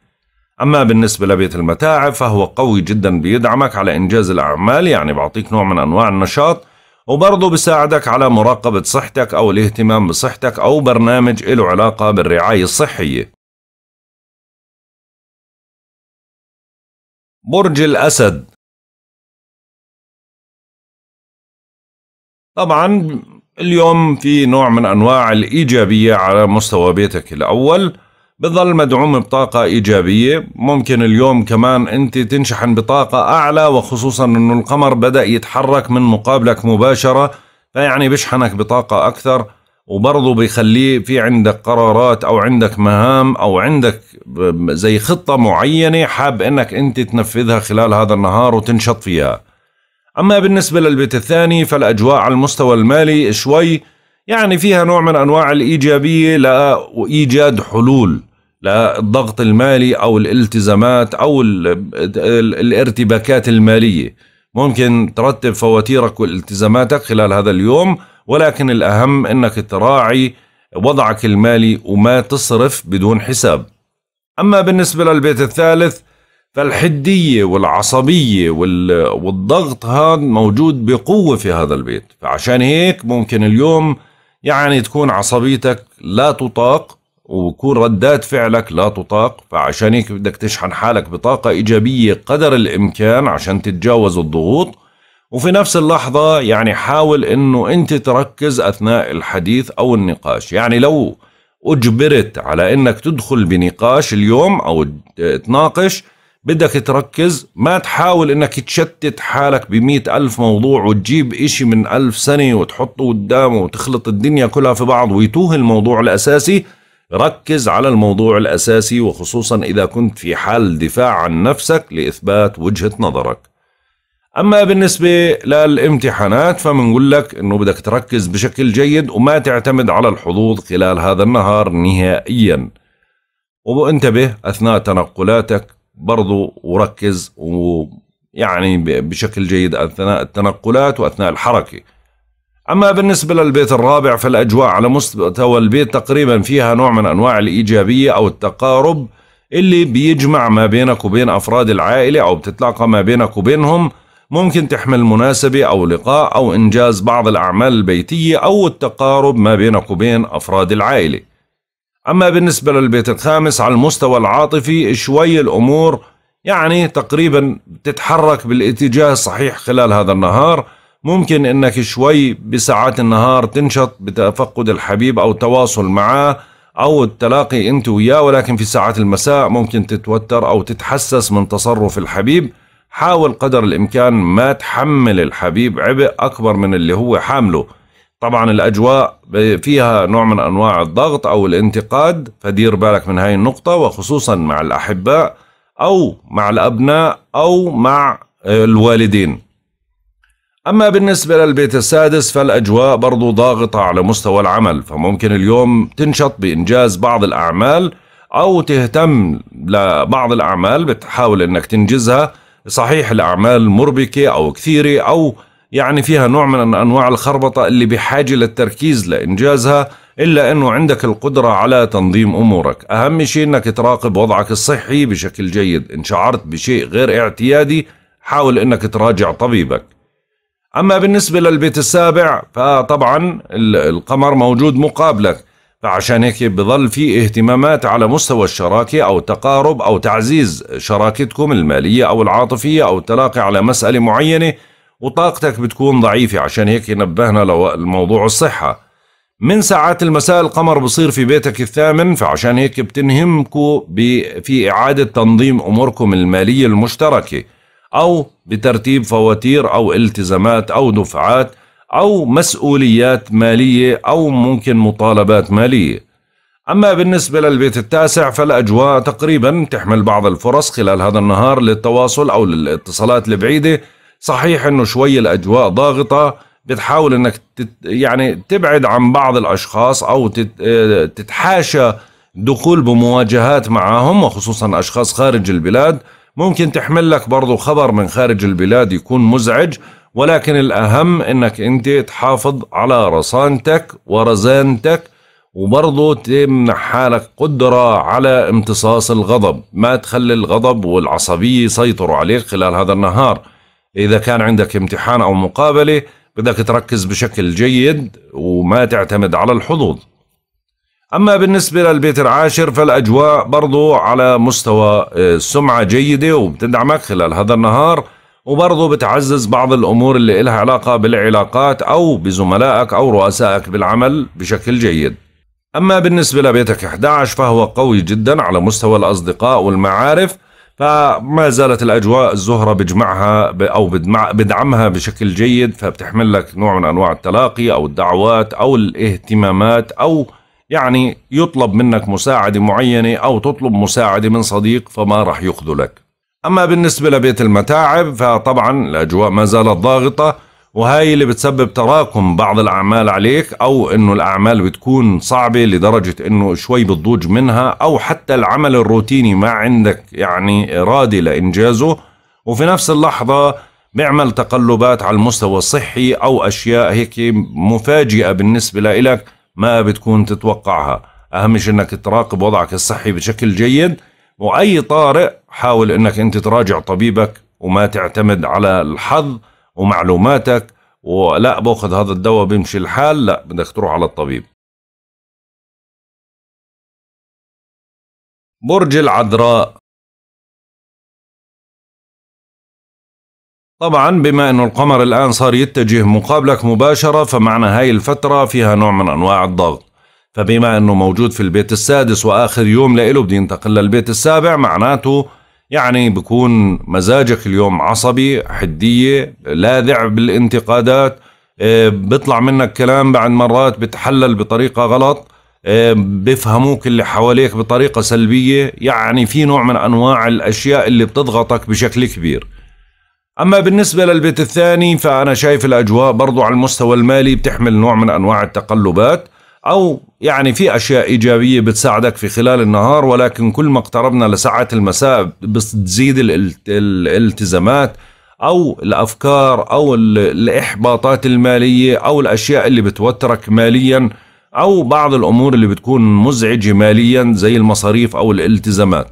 أما بالنسبة لبيت المتاعب فهو قوي جدا بيدعمك على إنجاز الأعمال يعني بعطيك نوع من أنواع النشاط وبرضه بيساعدك على مراقبة صحتك أو الاهتمام بصحتك أو برنامج له علاقة بالرعاية الصحية برج الأسد طبعا اليوم في نوع من أنواع الإيجابية على مستوى بيتك الأول بظل مدعوم بطاقة إيجابية ممكن اليوم كمان أنت تنشحن بطاقة أعلى وخصوصا أنه القمر بدأ يتحرك من مقابلك مباشرة فيعني بشحنك بطاقة أكثر وبرضه بيخليه في عندك قرارات أو عندك مهام أو عندك زي خطة معينة حاب أنك أنت تنفذها خلال هذا النهار وتنشط فيها أما بالنسبة للبيت الثاني فالأجواء على المستوى المالي شوي يعني فيها نوع من انواع الايجابيه لايجاد حلول للضغط المالي او الالتزامات او الارتباكات الماليه ممكن ترتب فواتيرك والتزاماتك خلال هذا اليوم ولكن الاهم انك تراعي وضعك المالي وما تصرف بدون حساب اما بالنسبه للبيت الثالث فالحدية والعصبية والضغط هذا موجود بقوة في هذا البيت فعشان هيك ممكن اليوم يعني تكون عصبيتك لا تطاق ويكون ردات فعلك لا تطاق فعشان هيك بدك تشحن حالك بطاقة إيجابية قدر الإمكان عشان تتجاوز الضغوط وفي نفس اللحظة يعني حاول أنه أنت تركز أثناء الحديث أو النقاش يعني لو أجبرت على أنك تدخل بنقاش اليوم أو تناقش بدك تركز ما تحاول انك تشتت حالك بمئة ألف موضوع وتجيب اشي من ألف سنة وتحطه قدامه وتخلط الدنيا كلها في بعض ويتوه الموضوع الأساسي ركز على الموضوع الأساسي وخصوصا إذا كنت في حال دفاع عن نفسك لإثبات وجهة نظرك أما بالنسبة للامتحانات فمنقول لك أنه بدك تركز بشكل جيد وما تعتمد على الحظوظ خلال هذا النهار نهائياً وانتبه أثناء تنقلاتك برضو وركز ويعني بشكل جيد أثناء التنقلات وأثناء الحركة أما بالنسبة للبيت الرابع فالأجواء على مستوى البيت تقريبا فيها نوع من أنواع الإيجابية أو التقارب اللي بيجمع ما بينك وبين أفراد العائلة أو بتتلاقى ما بينك وبينهم ممكن تحمل مناسبة أو لقاء أو إنجاز بعض الأعمال البيتية أو التقارب ما بينك وبين أفراد العائلة أما بالنسبة للبيت الخامس على المستوى العاطفي شوي الأمور يعني تقريبا تتحرك بالاتجاه الصحيح خلال هذا النهار ممكن انك شوي بساعات النهار تنشط بتفقد الحبيب او التواصل معه او التلاقي انت وياه ولكن في ساعات المساء ممكن تتوتر او تتحسس من تصرف الحبيب حاول قدر الامكان ما تحمل الحبيب عبء اكبر من اللي هو حامله طبعا الأجواء فيها نوع من أنواع الضغط أو الانتقاد فدير بالك من هاي النقطة وخصوصا مع الأحباء أو مع الأبناء أو مع آه، الوالدين أما بالنسبة للبيت السادس فالأجواء برضو ضاغطة على مستوى العمل فممكن اليوم تنشط بإنجاز بعض الأعمال أو تهتم لبعض الأعمال بتحاول أنك تنجزها صحيح الأعمال مربكة أو كثيرة أو يعني فيها نوع من أنواع الخربطة اللي بحاجة للتركيز لإنجازها إلا أنه عندك القدرة على تنظيم أمورك أهم شيء أنك تراقب وضعك الصحي بشكل جيد إن شعرت بشيء غير اعتيادي حاول أنك تراجع طبيبك أما بالنسبة للبيت السابع فطبعا القمر موجود مقابلك فعشان هيك بظل في اهتمامات على مستوى الشراكة أو تقارب أو تعزيز شراكتكم المالية أو العاطفية أو التلاقي على مسألة معينة وطاقتك بتكون ضعيفة عشان هيك نبهنا لموضوع الصحة من ساعات المساء القمر بصير في بيتك الثامن فعشان هيك بتنهمكوا في إعادة تنظيم أموركم المالية المشتركة أو بترتيب فواتير أو التزامات أو دفعات أو مسؤوليات مالية أو ممكن مطالبات مالية أما بالنسبة للبيت التاسع فالأجواء تقريبا تحمل بعض الفرص خلال هذا النهار للتواصل أو للاتصالات البعيدة صحيح انه شوي الاجواء ضاغطه بتحاول انك تت يعني تبعد عن بعض الاشخاص او تت آه، تتحاشى دخول بمواجهات معهم وخصوصا اشخاص خارج البلاد ممكن تحمل لك برضو خبر من خارج البلاد يكون مزعج ولكن الأهم أنك أنت تحافظ على رصانتك ورزانتك وبرضو تمنح حالك قدرة على امتصاص الغضب ما تخلي الغضب والعصبية يسيطروا عليك خلال هذا النهار إذا كان عندك امتحان أو مقابلة بدك تركز بشكل جيد وما تعتمد على الحظوظ أما بالنسبة للبيت العاشر فالأجواء برضو على مستوى آه، سمعة جيدة وبتدعمك خلال هذا النهار وبرضو بتعزز بعض الأمور اللي إلها علاقة بالعلاقات أو بزملائك أو رؤسائك بالعمل بشكل جيد أما بالنسبة لبيتك 11 فهو قوي جدا على مستوى الأصدقاء والمعارف فما زالت الاجواء الزهره بجمعها او بدعمها بشكل جيد فبتحمل لك نوع من انواع التلاقي او الدعوات او الاهتمامات او يعني يطلب منك مساعده معينه او تطلب مساعده من صديق فما راح يخذلك. اما بالنسبه لبيت المتاعب فطبعا الاجواء ما زالت ضاغطه وهي اللي بتسبب تراكم بعض الأعمال عليك أو إنه الأعمال بتكون صعبة لدرجة إنه شوي بتضوج منها أو حتى العمل الروتيني ما عندك يعني إرادة لإنجازه وفي نفس اللحظة بيعمل تقلبات على المستوى الصحي أو أشياء هيك مفاجئة بالنسبة لك ما بتكون تتوقعها أهم شيء إنك تراقب وضعك الصحي بشكل جيد وأي طارئ حاول إنك أنت تراجع طبيبك وما تعتمد على الحظ ومعلوماتك ولا باخذ هذا الدواء بيمشي الحال لا بدك تروح على الطبيب برج العذراء طبعا بما انه القمر الان صار يتجه مقابلك مباشره فمعنى هاي الفتره فيها نوع من انواع الضغط فبما انه موجود في البيت السادس واخر يوم لإله بده ينتقل للبيت السابع معناته يعني بكون مزاجك اليوم عصبي حدية لاذع بالانتقادات آه، بيطلع منك كلام بعد مرات بتحلل بطريقة غلط آه، بيفهموك اللي حواليك بطريقة سلبية يعني في نوع من أنواع الأشياء اللي بتضغطك بشكل كبير أما بالنسبة للبيت الثاني فأنا شايف الأجواء برضو على المستوى المالي بتحمل نوع من أنواع التقلبات أو يعني في أشياء إيجابية بتساعدك في خلال النهار ولكن كل ما اقتربنا لساعة المساء بتزيد الالتزامات أو الأفكار أو الإحباطات المالية أو الأشياء اللي بتوترك ماليا أو بعض الأمور اللي بتكون مزعجة ماليا زي المصاريف أو الالتزامات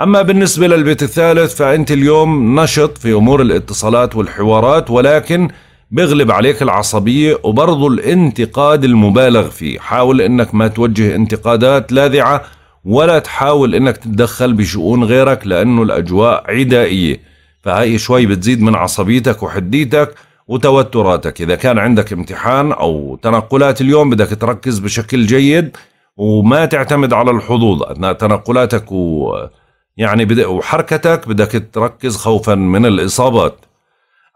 أما بالنسبة للبيت الثالث فأنت اليوم نشط في أمور الاتصالات والحوارات ولكن بيغلب عليك العصبية وبرضه الانتقاد المبالغ فيه حاول انك ما توجه انتقادات لاذعة ولا تحاول انك تتدخل بشؤون غيرك لانه الاجواء عدائية فهي شوي بتزيد من عصبيتك وحديتك وتوتراتك إذا كان عندك امتحان أو تنقلات اليوم بدك تركز بشكل جيد وما تعتمد على الحظوظ أثناء تنقلاتك و يعني وحركتك بدك تركز خوفا من الإصابات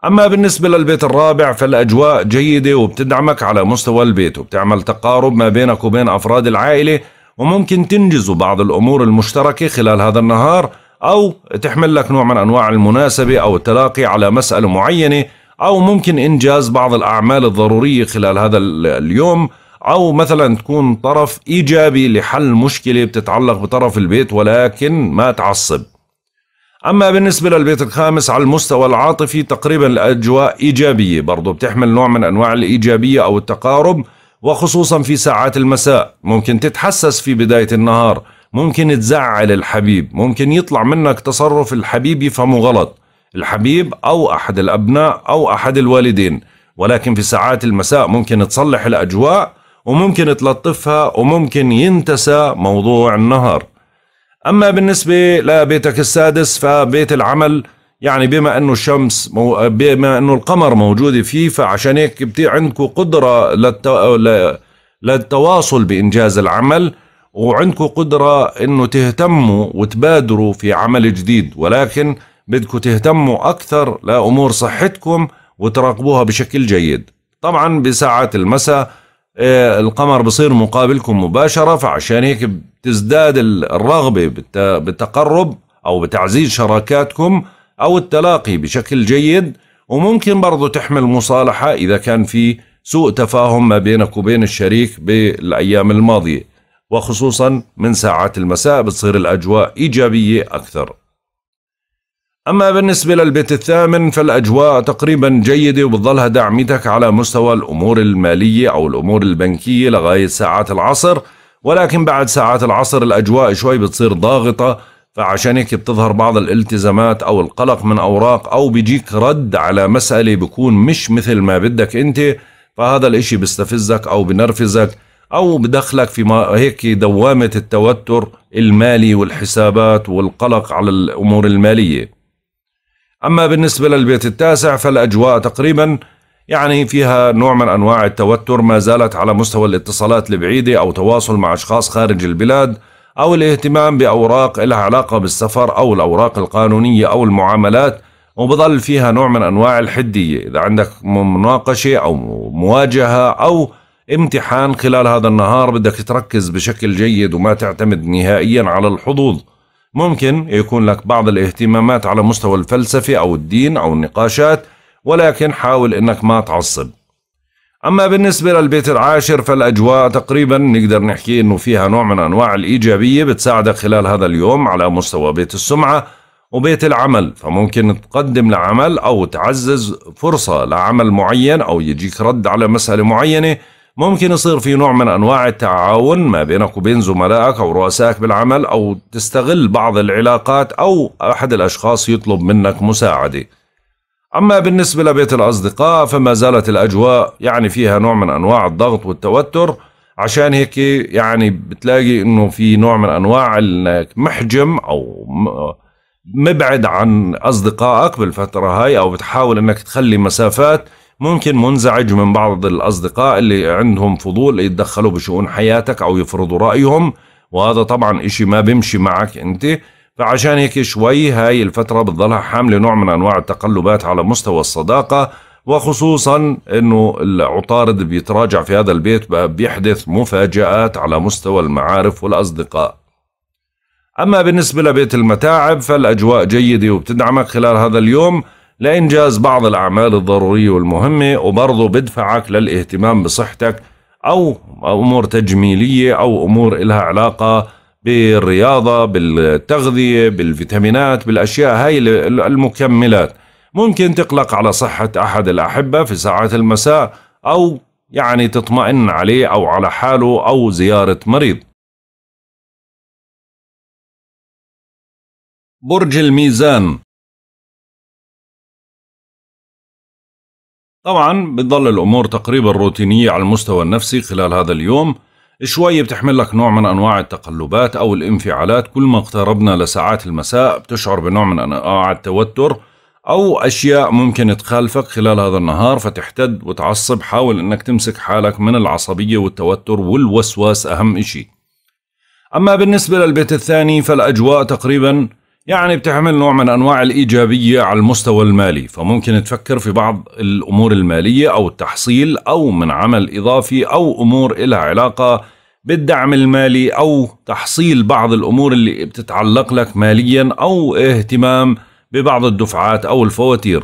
أما بالنسبة للبيت الرابع فالأجواء جيدة وبتدعمك على مستوى البيت وبتعمل تقارب ما بينك وبين أفراد العائلة وممكن تنجزوا بعض الأمور المشتركة خلال هذا النهار أو تحمل لك نوع من أنواع المناسبة أو التلاقي على مسألة معينة أو ممكن إنجاز بعض الأعمال الضرورية خلال هذا اليوم أو مثلا تكون طرف إيجابي لحل مشكلة بتتعلق بطرف البيت ولكن ما تعصب أما بالنسبة للبيت الخامس على المستوى العاطفي تقريبا الأجواء إيجابية برضو بتحمل نوع من أنواع الإيجابية أو التقارب وخصوصا في ساعات المساء ممكن تتحسس في بداية النهار ممكن تزعل الحبيب ممكن يطلع منك تصرف الحبيب يفهمه غلط الحبيب أو أحد الأبناء أو أحد الوالدين ولكن في ساعات المساء ممكن تصلح الأجواء وممكن تلطفها وممكن ينتسى موضوع النهار أما بالنسبة لبيتك السادس فبيت العمل يعني بما أنه الشمس مو بما أنه القمر موجودة فيه فعشان هيك بتي عندكم قدرة للتو... للتواصل بإنجاز العمل وعندكم قدرة أنه تهتموا وتبادروا في عمل جديد ولكن بدكم تهتموا أكثر لأمور صحتكم وتراقبوها بشكل جيد طبعا بساعات المساء آه، القمر بصير مقابلكم مباشرة فعشان هيك تزداد الرغبة بتقرب أو بتعزيز شراكاتكم أو التلاقي بشكل جيد وممكن برضو تحمل مصالحة إذا كان في سوء تفاهم ما بينك وبين الشريك بالأيام الماضية وخصوصا من ساعات المساء بتصير الأجواء إيجابية أكثر أما بالنسبة للبيت الثامن فالأجواء تقريبا جيدة وبتظلها دعمتك على مستوى الأمور المالية أو الأمور البنكية لغاية ساعات العصر ولكن بعد ساعات العصر الأجواء شوي بتصير ضاغطة فعشان هيك بتظهر بعض الالتزامات أو القلق من أوراق أو بيجيك رد على مسألة بكون مش مثل ما بدك أنت فهذا الإشي بيستفزك أو بنرفزك أو بدخلك في هيك دوامة التوتر المالي والحسابات والقلق على الأمور المالية أما بالنسبة للبيت التاسع فالأجواء تقريبا يعني فيها نوع من أنواع التوتر ما زالت على مستوى الاتصالات البعيدة أو تواصل مع أشخاص خارج البلاد أو الاهتمام بأوراق لها علاقة بالسفر أو الأوراق القانونية أو المعاملات وبظل فيها نوع من أنواع الحدية إذا عندك مناقشة أو مواجهة أو امتحان خلال هذا النهار بدك تركز بشكل جيد وما تعتمد نهائيا على الحظوظ ممكن يكون لك بعض الاهتمامات على مستوى الفلسفة أو الدين أو النقاشات ولكن حاول انك ما تعصب اما بالنسبه للبيت العاشر فالاجواء تقريبا نقدر نحكي انه فيها نوع من انواع الايجابيه بتساعدك خلال هذا اليوم على مستوى بيت السمعه وبيت العمل فممكن تقدم لعمل او تعزز فرصه لعمل معين او يجيك رد على مساله معينه ممكن يصير في نوع من انواع التعاون ما بينك وبين زملائك او رؤسائك بالعمل او تستغل بعض العلاقات او احد الاشخاص يطلب منك مساعده أما بالنسبة لبيت الأصدقاء فما زالت الأجواء يعني فيها نوع من أنواع الضغط والتوتر عشان هيك يعني بتلاقي انه في نوع من انواع انك محجم او مبعد عن اصدقائك بالفتره هاي او بتحاول انك تخلي مسافات ممكن منزعج من بعض الاصدقاء اللي عندهم فضول يتدخلوا بشؤون حياتك او يفرضوا رايهم وهذا طبعا اشي ما بيمشي معك انت فعشان هيك شوي هاي الفترة بتضلها حاملة نوع من أنواع التقلبات على مستوى الصداقة وخصوصا انه العطارد بيتراجع في هذا البيت بيحدث مفاجآت على مستوى المعارف والأصدقاء أما بالنسبة لبيت المتاعب فالأجواء جيدة وبتدعمك خلال هذا اليوم لإنجاز بعض الأعمال الضرورية والمهمة وبرضه بدفعك للاهتمام بصحتك أو أمور تجميلية أو أمور إلها علاقة بالرياضة بالتغذية بالفيتامينات بالأشياء هاي المكملات ممكن تقلق على صحة أحد الأحبة في ساعات المساء أو يعني تطمئن عليه أو على حاله أو زيارة مريض برج الميزان طبعا بتضل الأمور تقريبا روتينية على المستوى النفسي خلال هذا اليوم شوي بتحمل لك نوع من أنواع التقلبات أو الانفعالات كل ما اقتربنا لساعات المساء بتشعر بنوع من أنواع التوتر أو أشياء ممكن تخالفك خلال هذا النهار فتحتد وتعصب حاول أنك تمسك حالك من العصبية والتوتر والوسواس أهم إشي أما بالنسبة للبيت الثاني فالأجواء تقريبا يعني بتحمل نوع من أنواع الإيجابية على المستوى المالي فممكن تفكر في بعض الأمور المالية أو التحصيل أو من عمل إضافي أو أمور إلها علاقة بالدعم المالي او تحصيل بعض الامور اللي بتتعلق لك ماليا او اهتمام ببعض الدفعات او الفواتير.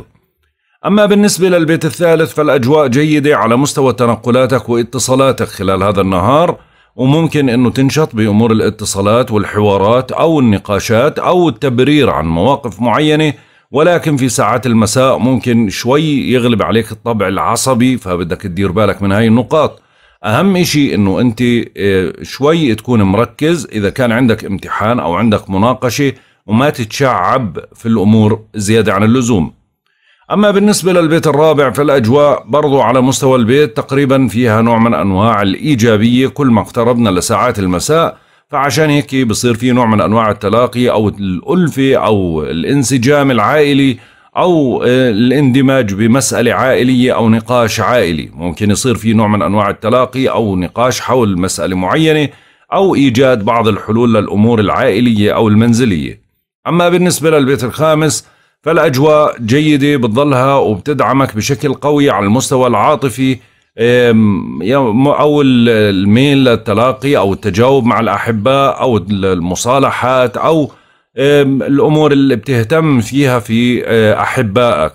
اما بالنسبه للبيت الثالث فالاجواء جيده على مستوى تنقلاتك واتصالاتك خلال هذا النهار وممكن انه تنشط بامور الاتصالات والحوارات او النقاشات او التبرير عن مواقف معينه ولكن في ساعات المساء ممكن شوي يغلب عليك الطبع العصبي فبدك تدير بالك من هاي النقاط اهم شيء انه انت آه، شوي تكون مركز اذا كان عندك امتحان او عندك مناقشة وما تتشعب في الامور زيادة عن اللزوم اما بالنسبة للبيت الرابع فالاجواء برضو على مستوى البيت تقريبا فيها نوع من انواع الايجابية كل ما اقتربنا لساعات المساء فعشان هيك بصير في نوع من انواع التلاقي او الالفة او الانسجام العائلي او آه، الاندماج بمساله عائليه او نقاش عائلي ممكن يصير في نوع من انواع التلاقي او نقاش حول مساله معينه او ايجاد بعض الحلول للامور العائليه او المنزليه اما بالنسبه للبيت الخامس فالاجواء جيده بتضلها وبتدعمك بشكل قوي على المستوى العاطفي او الميل للتلاقي او التجاوب مع الاحباء او المصالحات او الامور اللي بتهتم فيها في آه، احبائك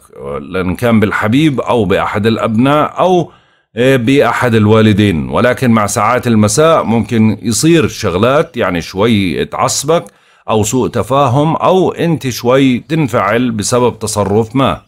ان كان بالحبيب او باحد الابناء او آه، باحد الوالدين ولكن مع ساعات المساء ممكن يصير شغلات يعني شوي تعصبك او سوء تفاهم او انت شوي تنفعل بسبب تصرف ما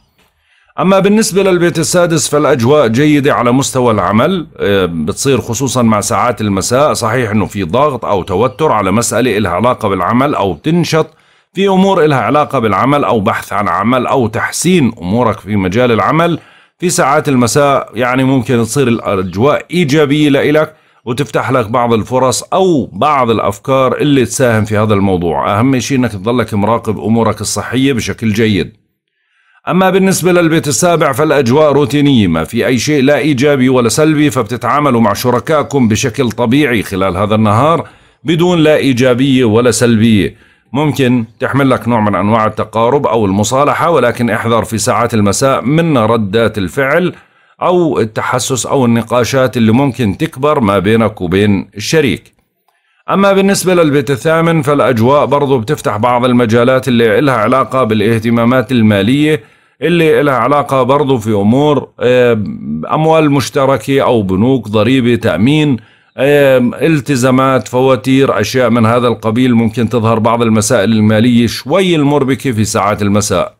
أما بالنسبة للبيت السادس فالأجواء جيدة على مستوى العمل آه، بتصير خصوصا مع ساعات المساء صحيح أنه في ضغط أو توتر على مسألة إلها علاقة بالعمل أو تنشط في أمور إلها علاقة بالعمل أو بحث عن عمل أو تحسين أمورك في مجال العمل في ساعات المساء يعني ممكن تصير الأجواء إيجابية لإلك وتفتح لك بعض الفرص أو بعض الأفكار اللي تساهم في هذا الموضوع أهم شيء أنك تظلك مراقب أمورك الصحية بشكل جيد أما بالنسبة للبيت السابع فالأجواء روتينية ما في أي شيء لا إيجابي ولا سلبي فبتتعاملوا مع شركائكم بشكل طبيعي خلال هذا النهار بدون لا إيجابية ولا سلبية ممكن تحمل لك نوع من أنواع التقارب أو المصالحة ولكن احذر في ساعات المساء من ردات الفعل أو التحسس أو النقاشات اللي ممكن تكبر ما بينك وبين الشريك أما بالنسبة للبيت الثامن فالأجواء برضو بتفتح بعض المجالات اللي لها علاقة بالاهتمامات المالية اللي لها علاقة برضو في أمور آه، أموال مشتركة أو بنوك ضريبة تأمين آه، التزامات فواتير أشياء من هذا القبيل ممكن تظهر بعض المسائل المالية شوي المربكة في ساعات المساء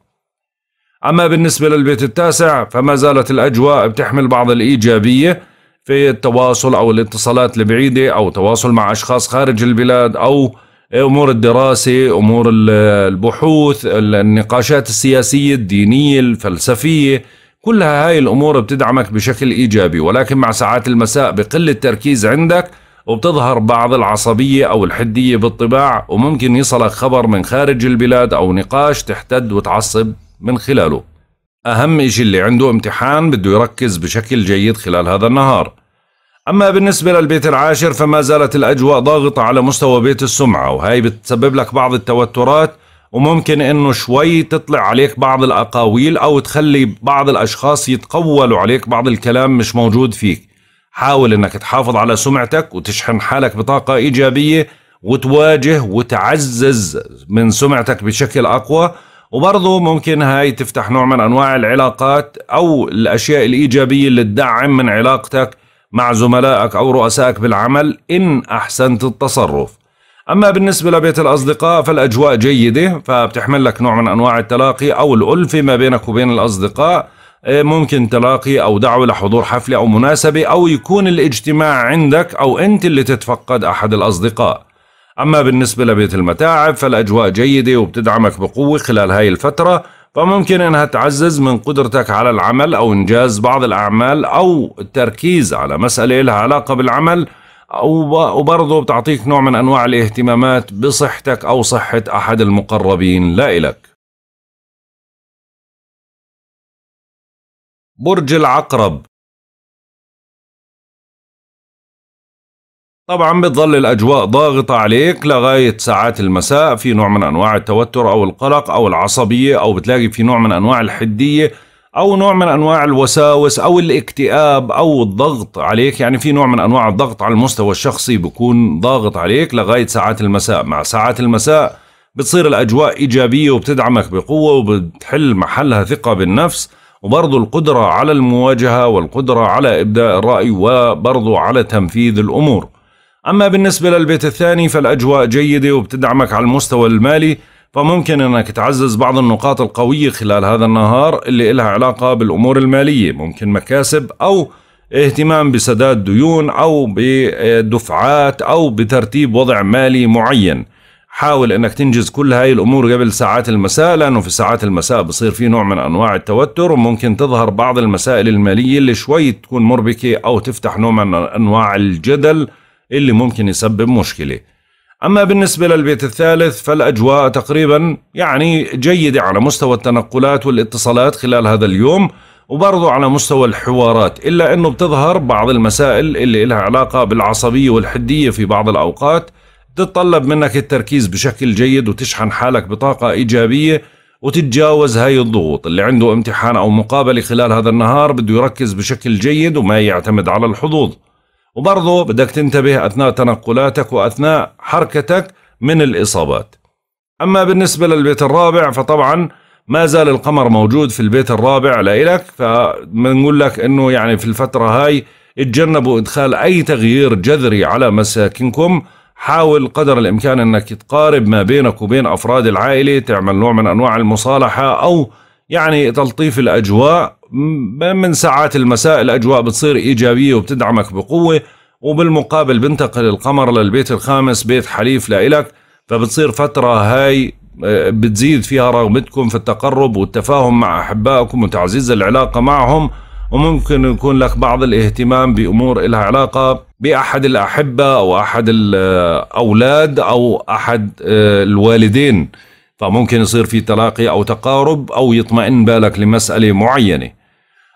أما بالنسبة للبيت التاسع فما زالت الأجواء بتحمل بعض الإيجابية في التواصل أو الاتصالات البعيدة أو تواصل مع أشخاص خارج البلاد أو إيه، امور الدراسه امور البحوث النقاشات السياسيه الدينيه الفلسفيه كلها هاي الامور بتدعمك بشكل ايجابي ولكن مع ساعات المساء بقل التركيز عندك وبتظهر بعض العصبيه او الحديه بالطباع وممكن يصلك خبر من خارج البلاد او نقاش تحتد وتعصب من خلاله اهم شيء اللي عنده امتحان بده يركز بشكل جيد خلال هذا النهار أما بالنسبة للبيت العاشر فما زالت الأجواء ضاغطة على مستوى بيت السمعة وهي بتسبب لك بعض التوترات وممكن انه شوي تطلع عليك بعض الاقاويل او تخلي بعض الاشخاص يتقولوا عليك بعض الكلام مش موجود فيك حاول انك تحافظ على سمعتك وتشحن حالك بطاقة ايجابية وتواجه وتعزز من سمعتك بشكل اقوى وبرضه ممكن هاي تفتح نوع من انواع العلاقات او الاشياء الايجابية اللي تدعم من علاقتك مع زملائك أو رؤسائك بالعمل إن أحسنت التصرف أما بالنسبة لبيت الأصدقاء فالأجواء جيدة فبتحمل لك نوع من أنواع التلاقي أو الألفة ما بينك وبين الأصدقاء إيه، ممكن تلاقي أو دعوة لحضور حفلة أو مناسبة أو يكون الاجتماع عندك أو أنت اللي تتفقد أحد الأصدقاء أما بالنسبة لبيت المتاعب فالأجواء جيدة وبتدعمك بقوة خلال هاي الفترة فممكن انها تعزز من قدرتك على العمل او انجاز بعض الاعمال او التركيز على مساله لها علاقه بالعمل او وبرضه بتعطيك نوع من انواع الاهتمامات بصحتك او صحه احد المقربين لا الك. برج العقرب طبعا بتظل الأجواء ضاغطة عليك لغاية ساعات المساء في نوع من أنواع التوتر أو القلق أو العصبية أو بتلاقي في نوع من أنواع الحدية أو نوع من أنواع الوساوس أو الاكتئاب أو الضغط عليك يعني في نوع من أنواع الضغط على المستوى الشخصي بكون ضاغط عليك لغاية ساعات المساء مع ساعات المساء بتصير الأجواء إيجابية وبتدعمك بقوة وبتحل محلها ثقة بالنفس وبرضو القدرة على المواجهة والقدرة على إبداء الرأي وبرضو على تنفيذ الأمور أما بالنسبة للبيت الثاني فالأجواء جيدة وبتدعمك على المستوى المالي فممكن أنك تعزز بعض النقاط القوية خلال هذا النهار اللي إلها علاقة بالأمور المالية ممكن مكاسب أو اهتمام بسداد ديون أو بدفعات أو بترتيب وضع مالي معين حاول انك تنجز كل هاي الامور قبل ساعات المساء لانه في ساعات المساء بصير في نوع من انواع التوتر وممكن تظهر بعض المسائل الماليه اللي شوي تكون مربكه او تفتح نوع من انواع الجدل اللي ممكن يسبب مشكلة أما بالنسبة للبيت الثالث فالأجواء تقريبا يعني جيدة على مستوى التنقلات والاتصالات خلال هذا اليوم وبرضه على مستوى الحوارات إلا أنه بتظهر بعض المسائل اللي لها علاقة بالعصبية والحدية في بعض الأوقات تتطلب منك التركيز بشكل جيد وتشحن حالك بطاقة إيجابية وتتجاوز هاي الضغوط اللي عنده امتحان أو مقابلة خلال هذا النهار بده يركز بشكل جيد وما يعتمد على الحظوظ وبرضه بدك تنتبه أثناء تنقلاتك وأثناء حركتك من الإصابات أما بالنسبة للبيت الرابع فطبعا ما زال القمر موجود في البيت الرابع لإلك فبنقول لك أنه يعني في الفترة هاي اتجنبوا إدخال أي تغيير جذري على مساكنكم حاول قدر الإمكان أنك تقارب ما بينك وبين أفراد العائلة تعمل نوع من أنواع المصالحة أو يعني تلطيف الأجواء من ساعات المساء الأجواء بتصير إيجابية وبتدعمك بقوة وبالمقابل بنتقل القمر للبيت الخامس بيت حليف لإلك فبتصير فترة هاي آه، بتزيد فيها رغبتكم في التقرب والتفاهم مع أحبائكم وتعزيز العلاقة معهم وممكن يكون لك بعض الاهتمام بأمور لها علاقة بأحد الأحبة أو أحد الأولاد أو أحد آه، الوالدين فممكن يصير في تلاقي أو تقارب أو يطمئن بالك لمسألة معينة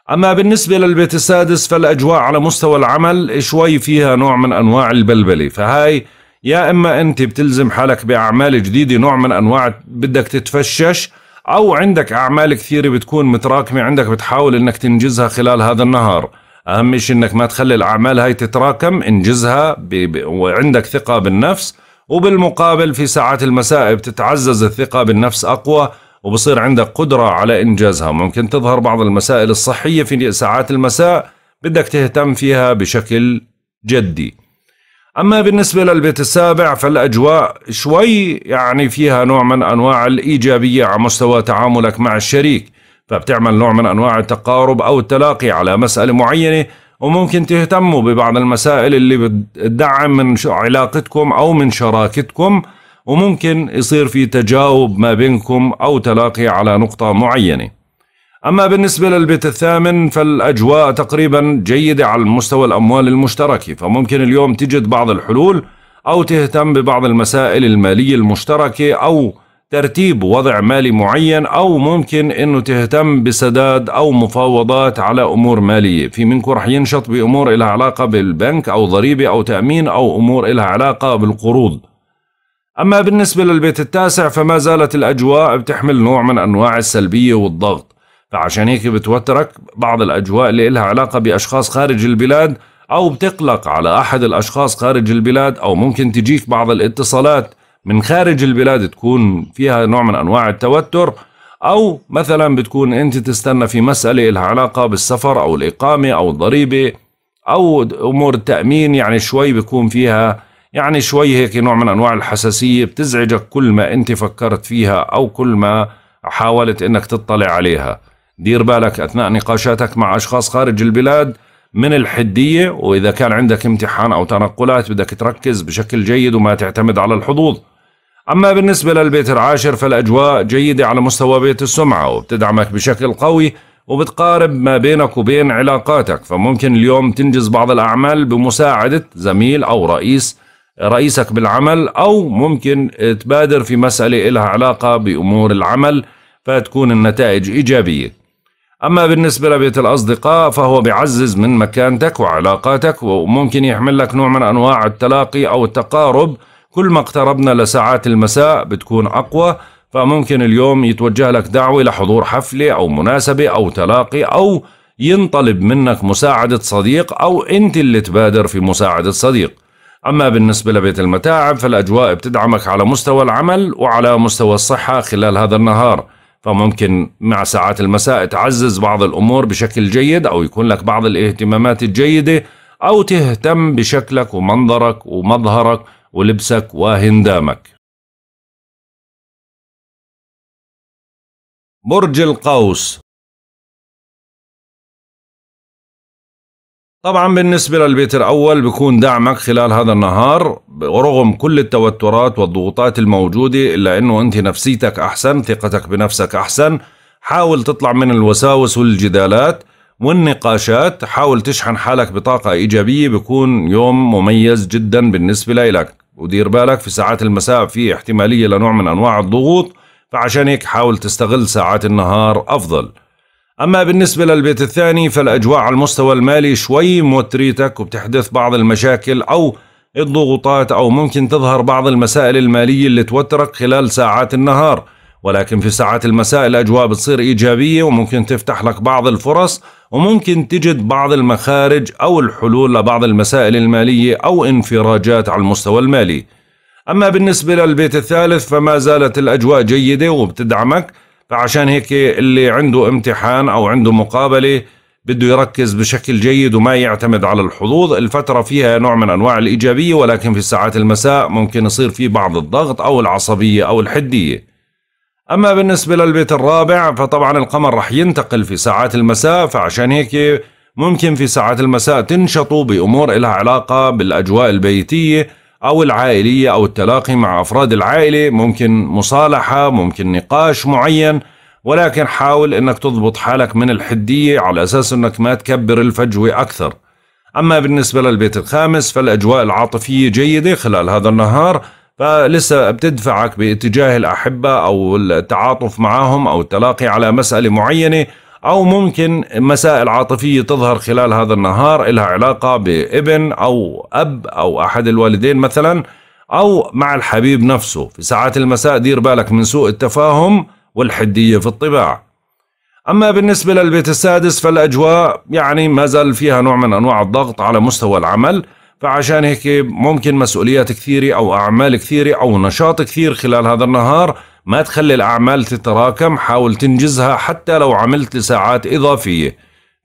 أما بالنسبة للبيت السادس فالأجواء على مستوى العمل شوي فيها نوع من أنواع البلبلة فهاي يا إما أنت بتلزم حالك بأعمال جديدة نوع من أنواع بدك تتفشش أو عندك أعمال كثيرة بتكون متراكمة عندك بتحاول أنك تنجزها خلال هذا النهار أهم شيء أنك ما تخلي الأعمال هاي تتراكم انجزها ب... ب... وعندك ثقة بالنفس وبالمقابل في ساعات المساء بتتعزز الثقة بالنفس أقوى وبصير عندك قدرة على إنجازها ممكن تظهر بعض المسائل الصحية في ساعات المساء بدك تهتم فيها بشكل جدي أما بالنسبة للبيت السابع فالأجواء شوي يعني فيها نوع من أنواع الإيجابية على مستوى تعاملك مع الشريك فبتعمل نوع من أنواع التقارب أو التلاقي على مسألة معينة وممكن تهتموا ببعض المسائل اللي بتدعم من علاقتكم أو من شراكتكم وممكن يصير في تجاوب ما بينكم أو تلاقي على نقطة معينة أما بالنسبة للبيت الثامن فالأجواء تقريبا جيدة على مستوى الأموال المشتركة فممكن اليوم تجد بعض الحلول أو تهتم ببعض المسائل المالية المشتركة أو ترتيب وضع مالي معين أو ممكن أنه تهتم بسداد أو مفاوضات على أمور مالية في منكم رح ينشط بأمور إلى علاقة بالبنك أو ضريبة أو تأمين أو أمور إلى علاقة بالقروض أما بالنسبة للبيت التاسع فما زالت الأجواء بتحمل نوع من أنواع السلبية والضغط فعشان هيك بتوترك بعض الأجواء اللي إلها علاقة بأشخاص خارج البلاد أو بتقلق على أحد الأشخاص خارج البلاد أو ممكن تجيك بعض الاتصالات من خارج البلاد تكون فيها نوع من أنواع التوتر أو مثلا بتكون أنت تستنى في مسألة إلها علاقة بالسفر أو الإقامة أو الضريبة أو أمور التأمين يعني شوي بيكون فيها يعني شوي هيك نوع من أنواع الحساسية بتزعجك كل ما أنت فكرت فيها أو كل ما حاولت أنك تطلع عليها دير بالك أثناء نقاشاتك مع أشخاص خارج البلاد من الحدية وإذا كان عندك امتحان أو تنقلات بدك تركز بشكل جيد وما تعتمد على الحظوظ أما بالنسبة للبيت العاشر فالأجواء جيدة على مستوى بيت السمعة وبتدعمك بشكل قوي وبتقارب ما بينك وبين علاقاتك فممكن اليوم تنجز بعض الأعمال بمساعدة زميل أو رئيس رئيسك بالعمل أو ممكن تبادر في مسألة إلها علاقة بأمور العمل فتكون النتائج إيجابية أما بالنسبة لبيت الأصدقاء فهو بيعزز من مكانتك وعلاقاتك وممكن يحمل لك نوع من أنواع التلاقي أو التقارب كل ما اقتربنا لساعات المساء بتكون أقوى فممكن اليوم يتوجه لك دعوة لحضور حفلة أو مناسبة أو تلاقي أو ينطلب منك مساعدة صديق أو أنت اللي تبادر في مساعدة صديق أما بالنسبة لبيت المتاعب فالأجواء بتدعمك على مستوى العمل وعلى مستوى الصحة خلال هذا النهار فممكن مع ساعات المساء تعزز بعض الأمور بشكل جيد أو يكون لك بعض الاهتمامات الجيدة أو تهتم بشكلك ومنظرك ومظهرك ولبسك وهندامك برج القوس طبعا بالنسبة للبيت الأول بكون دعمك خلال هذا النهار رغم كل التوترات والضغوطات الموجودة إلا أنه أنت نفسيتك أحسن ثقتك بنفسك أحسن حاول تطلع من الوساوس والجدالات والنقاشات حاول تشحن حالك بطاقة إيجابية بكون يوم مميز جدا بالنسبة لك ودير بالك في ساعات المساء في احتمالية لنوع من أنواع الضغوط فعشان هيك حاول تستغل ساعات النهار أفضل أما بالنسبة للبيت الثاني فالأجواء على المستوى المالي شوي موتريتك وبتحدث بعض المشاكل أو الضغوطات أو ممكن تظهر بعض المسائل المالية اللي توترك خلال ساعات النهار ولكن في ساعات المساء الأجواء بتصير إيجابية وممكن تفتح لك بعض الفرص وممكن تجد بعض المخارج أو الحلول لبعض المسائل المالية أو انفراجات على المستوى المالي أما بالنسبة للبيت الثالث فما زالت الأجواء جيدة وبتدعمك فعشان هيك اللي عنده امتحان او عنده مقابله بده يركز بشكل جيد وما يعتمد على الحظوظ الفترة فيها نوع من أنواع الإيجابية ولكن في ساعات المساء ممكن يصير في بعض الضغط أو العصبية أو الحدية أما بالنسبة للبيت الرابع فطبعا القمر رح ينتقل في ساعات المساء فعشان هيك ممكن في ساعات المساء تنشطوا بأمور لها علاقة بالأجواء البيتية أو العائلية أو التلاقي مع أفراد العائلة ممكن مصالحة ممكن نقاش معين ولكن حاول أنك تضبط حالك من الحدية على أساس أنك ما تكبر الفجوة أكثر أما بالنسبة للبيت الخامس فالأجواء العاطفية جيدة خلال هذا النهار فلسه بتدفعك باتجاه الأحبة أو التعاطف معهم أو التلاقي على مسألة معينة أو ممكن مسائل عاطفية تظهر خلال هذا النهار إلها علاقة بابن أو أب أو أحد الوالدين مثلا أو مع الحبيب نفسه في ساعات المساء دير بالك من سوء التفاهم والحدية في الطباع أما بالنسبة للبيت السادس فالأجواء يعني ما زال فيها نوع من أنواع الضغط على مستوى العمل فعشان هيك ممكن مسؤوليات كثيرة أو أعمال كثيرة أو نشاط كثير خلال هذا النهار ما تخلي الأعمال تتراكم حاول تنجزها حتى لو عملت لساعات إضافية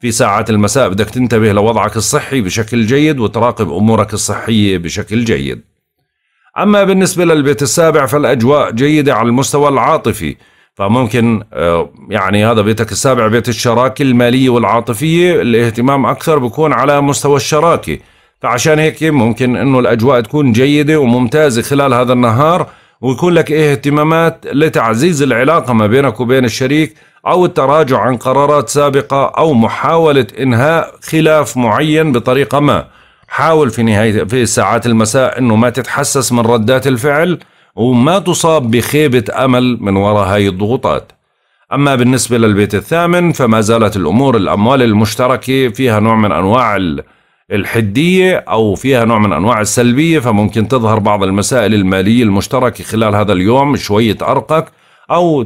في ساعات المساء بدك تنتبه لوضعك الصحي بشكل جيد وتراقب أمورك الصحية بشكل جيد أما بالنسبة للبيت السابع فالأجواء جيدة على المستوى العاطفي فممكن آه، يعني هذا بيتك السابع بيت الشراكة المالية والعاطفية الاهتمام أكثر بكون على مستوى الشراكة فعشان هيك ممكن أنه الأجواء تكون جيدة وممتازة خلال هذا النهار ويكون لك إيه اهتمامات لتعزيز العلاقه ما بينك وبين الشريك او التراجع عن قرارات سابقه او محاوله انهاء خلاف معين بطريقه ما حاول في نهايه في ساعات المساء انه ما تتحسس من ردات الفعل وما تصاب بخيبه امل من وراء هاي الضغوطات أما بالنسبة للبيت الثامن فما زالت الأمور الأموال المشتركة فيها نوع من أنواع الحدية أو فيها نوع من أنواع السلبية فممكن تظهر بعض المسائل المالية المشتركة خلال هذا اليوم شوية أرقك أو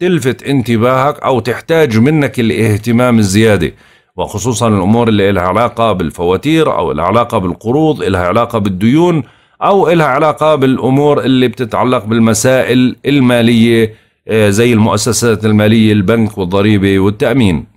تلفت انتباهك أو تحتاج منك الاهتمام الزيادة وخصوصا الأمور اللي لها علاقة بالفواتير أو لها علاقة بالقروض لها علاقة بالديون أو لها علاقة بالأمور اللي بتتعلق بالمسائل المالية آه، زي المؤسسات المالية البنك والضريبة والتأمين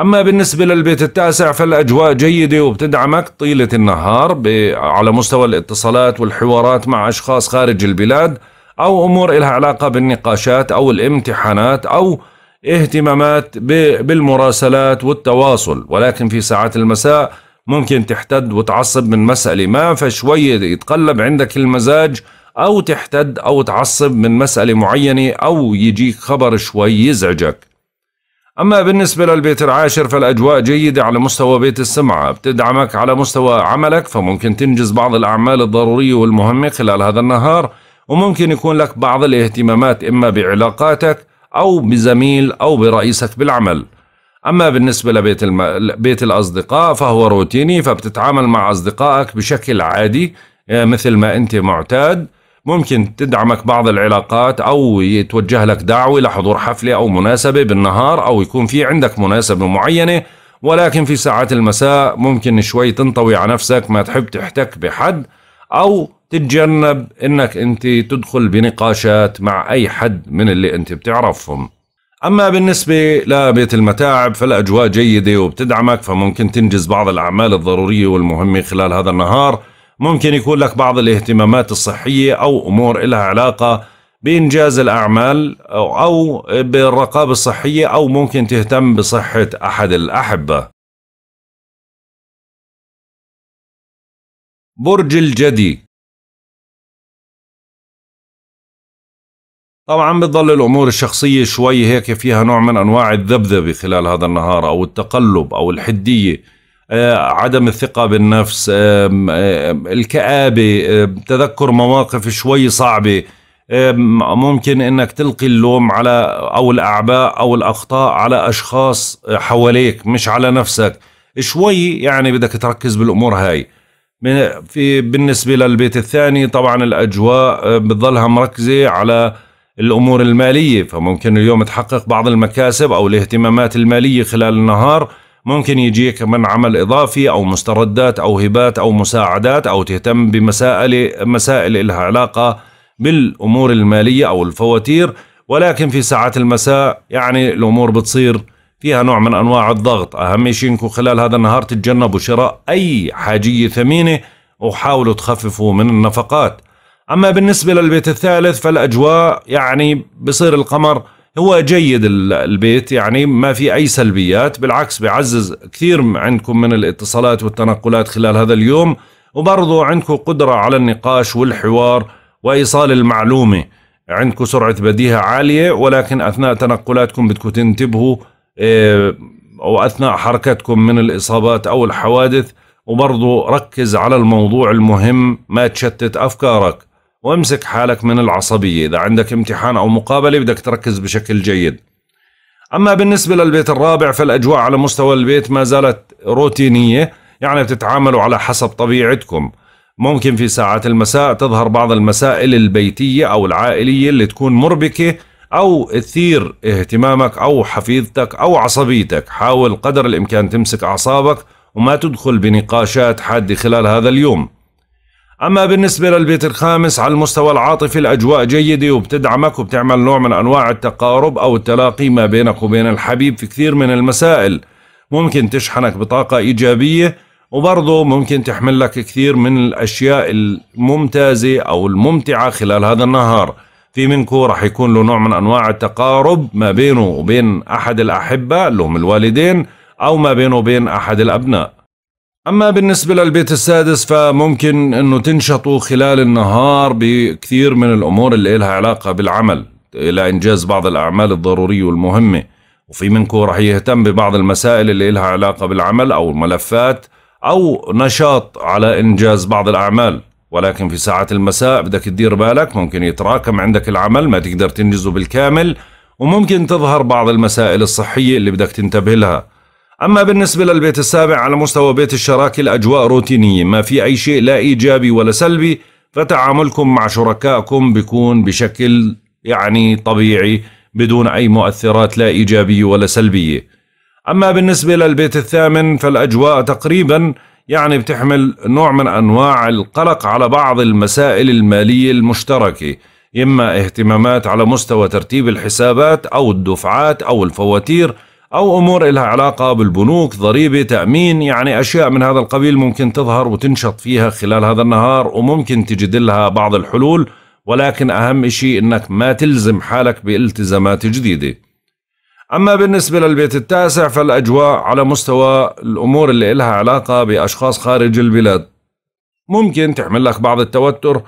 أما بالنسبة للبيت التاسع فالأجواء جيدة وبتدعمك طيلة النهار على مستوى الاتصالات والحوارات مع أشخاص خارج البلاد أو أمور إلها علاقة بالنقاشات أو الامتحانات أو اهتمامات بالمراسلات والتواصل ولكن في ساعات المساء ممكن تحتد وتعصب من مسألة ما فشوية يتقلب عندك المزاج أو تحتد أو تعصب من مسألة معينة أو يجيك خبر شوي يزعجك أما بالنسبة للبيت العاشر فالأجواء جيدة على مستوى بيت السمعة بتدعمك على مستوى عملك فممكن تنجز بعض الأعمال الضرورية والمهمة خلال هذا النهار وممكن يكون لك بعض الاهتمامات إما بعلاقاتك أو بزميل أو برئيسك بالعمل أما بالنسبة لبيت الم... بيت الأصدقاء فهو روتيني فبتتعامل مع أصدقائك بشكل عادي آه، مثل ما أنت معتاد ممكن تدعمك بعض العلاقات أو يتوجه لك دعوة لحضور حفلة أو مناسبة بالنهار أو يكون في عندك مناسبة معينة ولكن في ساعات المساء ممكن شوي تنطوي على نفسك ما تحب تحتك بحد أو تتجنب أنك أنت تدخل بنقاشات مع أي حد من اللي أنت بتعرفهم أما بالنسبة لبيت المتاعب فالأجواء جيدة وبتدعمك فممكن تنجز بعض الأعمال الضرورية والمهمة خلال هذا النهار ممكن يكون لك بعض الاهتمامات الصحية أو أمور لها علاقة بإنجاز الأعمال أو بالرقابة الصحية أو ممكن تهتم بصحة أحد الأحبة برج الجدي طبعا بتضل الامور الشخصيه شوي هيك فيها نوع من انواع الذبذبه خلال هذا النهار او التقلب او الحديه آه، عدم الثقة بالنفس آه، آه، الكآبة تذكر مواقف شوي صعبة ممكن انك تلقي اللوم على او الاعباء او الاخطاء على اشخاص حواليك مش على نفسك شوي يعني بدك تركز بالامور هاي في بالنسبه للبيت الثاني طبعا الاجواء بتضلها مركزه على الامور الماليه فممكن اليوم تحقق بعض المكاسب او الاهتمامات الماليه خلال النهار ممكن يجيك من عمل إضافي أو مستردات أو هبات أو مساعدات أو تهتم بمسائل مسائل لها علاقة بالأمور المالية أو الفواتير ولكن في ساعات المساء يعني الأمور بتصير فيها نوع من أنواع الضغط أهم شيء إنكم خلال هذا النهار تتجنبوا شراء أي حاجية ثمينة وحاولوا تخففوا من النفقات أما بالنسبة للبيت الثالث فالأجواء يعني بصير القمر هو جيد البيت يعني ما في أي سلبيات بالعكس بعزز كثير عندكم من الاتصالات والتنقلات خلال هذا اليوم وبرضو عندكم قدرة على النقاش والحوار وإيصال المعلومة عندكم سرعة بديهة عالية ولكن أثناء تنقلاتكم بدكم تنتبهوا إيه، أو أثناء حركتكم من الإصابات أو الحوادث وبرضو ركز على الموضوع المهم ما تشتت أفكارك وامسك حالك من العصبية إذا عندك امتحان أو مقابلة بدك تركز بشكل جيد أما بالنسبة للبيت الرابع فالأجواء على مستوى البيت ما زالت روتينية يعني بتتعاملوا على حسب طبيعتكم ممكن في ساعات المساء تظهر بعض المسائل البيتية أو العائلية اللي تكون مربكة أو تثير اهتمامك أو حفيظتك أو عصبيتك حاول قدر الإمكان تمسك أعصابك وما تدخل بنقاشات حادة خلال هذا اليوم أما بالنسبة للبيت الخامس على المستوى العاطفي الأجواء جيدة وبتدعمك وبتعمل نوع من أنواع التقارب أو التلاقي ما بينك وبين الحبيب في كثير من المسائل ممكن تشحنك بطاقة إيجابية وبرضه ممكن تحمل لك كثير من الأشياء الممتازة أو الممتعة خلال هذا النهار في منكم راح يكون له نوع من أنواع التقارب ما بينه وبين أحد الأحبة اللي هم الوالدين أو ما بينه وبين أحد الأبناء أما بالنسبة للبيت السادس فممكن أنه تنشطوا خلال النهار بكثير من الأمور اللي لها علاقة بالعمل إلى إنجاز بعض الأعمال الضرورية والمهمة وفي منكم رح يهتم ببعض المسائل اللي لها علاقة بالعمل أو الملفات أو نشاط على إنجاز بعض الأعمال ولكن في ساعات المساء بدك تدير بالك ممكن يتراكم عندك العمل ما تقدر تنجزه بالكامل وممكن تظهر بعض المسائل الصحية اللي بدك تنتبه لها أما بالنسبة للبيت السابع على مستوى بيت الشراكة الأجواء روتينية ما في أي شيء لا إيجابي ولا سلبي فتعاملكم مع شركائكم بيكون بشكل يعني طبيعي بدون أي مؤثرات لا إيجابية ولا سلبية أما بالنسبة للبيت الثامن فالأجواء تقريبا يعني بتحمل نوع من أنواع القلق على بعض المسائل المالية المشتركة إما اهتمامات على مستوى ترتيب الحسابات أو الدفعات أو الفواتير أو أمور إلها علاقة بالبنوك ضريبة تأمين يعني أشياء من هذا القبيل ممكن تظهر وتنشط فيها خلال هذا النهار وممكن تجد لها بعض الحلول ولكن أهم شيء أنك ما تلزم حالك بالتزامات جديدة أما بالنسبة للبيت التاسع فالأجواء على مستوى الأمور اللي إلها علاقة بأشخاص خارج البلاد ممكن تحمل لك بعض التوتر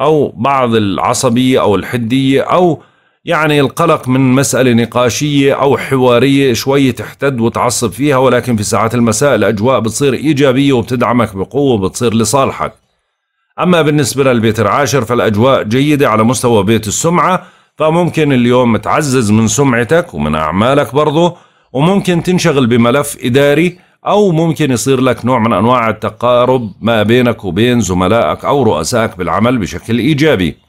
أو بعض العصبية أو الحدية أو يعني القلق من مسألة نقاشية أو حوارية شوي تحتد وتعصب فيها ولكن في ساعات المساء الأجواء بتصير إيجابية وبتدعمك بقوة وبتصير لصالحك أما بالنسبة للبيت العاشر فالأجواء جيدة على مستوى بيت السمعة فممكن اليوم تعزز من سمعتك ومن أعمالك برضه وممكن تنشغل بملف إداري أو ممكن يصير لك نوع من أنواع التقارب ما بينك وبين زملائك أو رؤسائك بالعمل بشكل إيجابي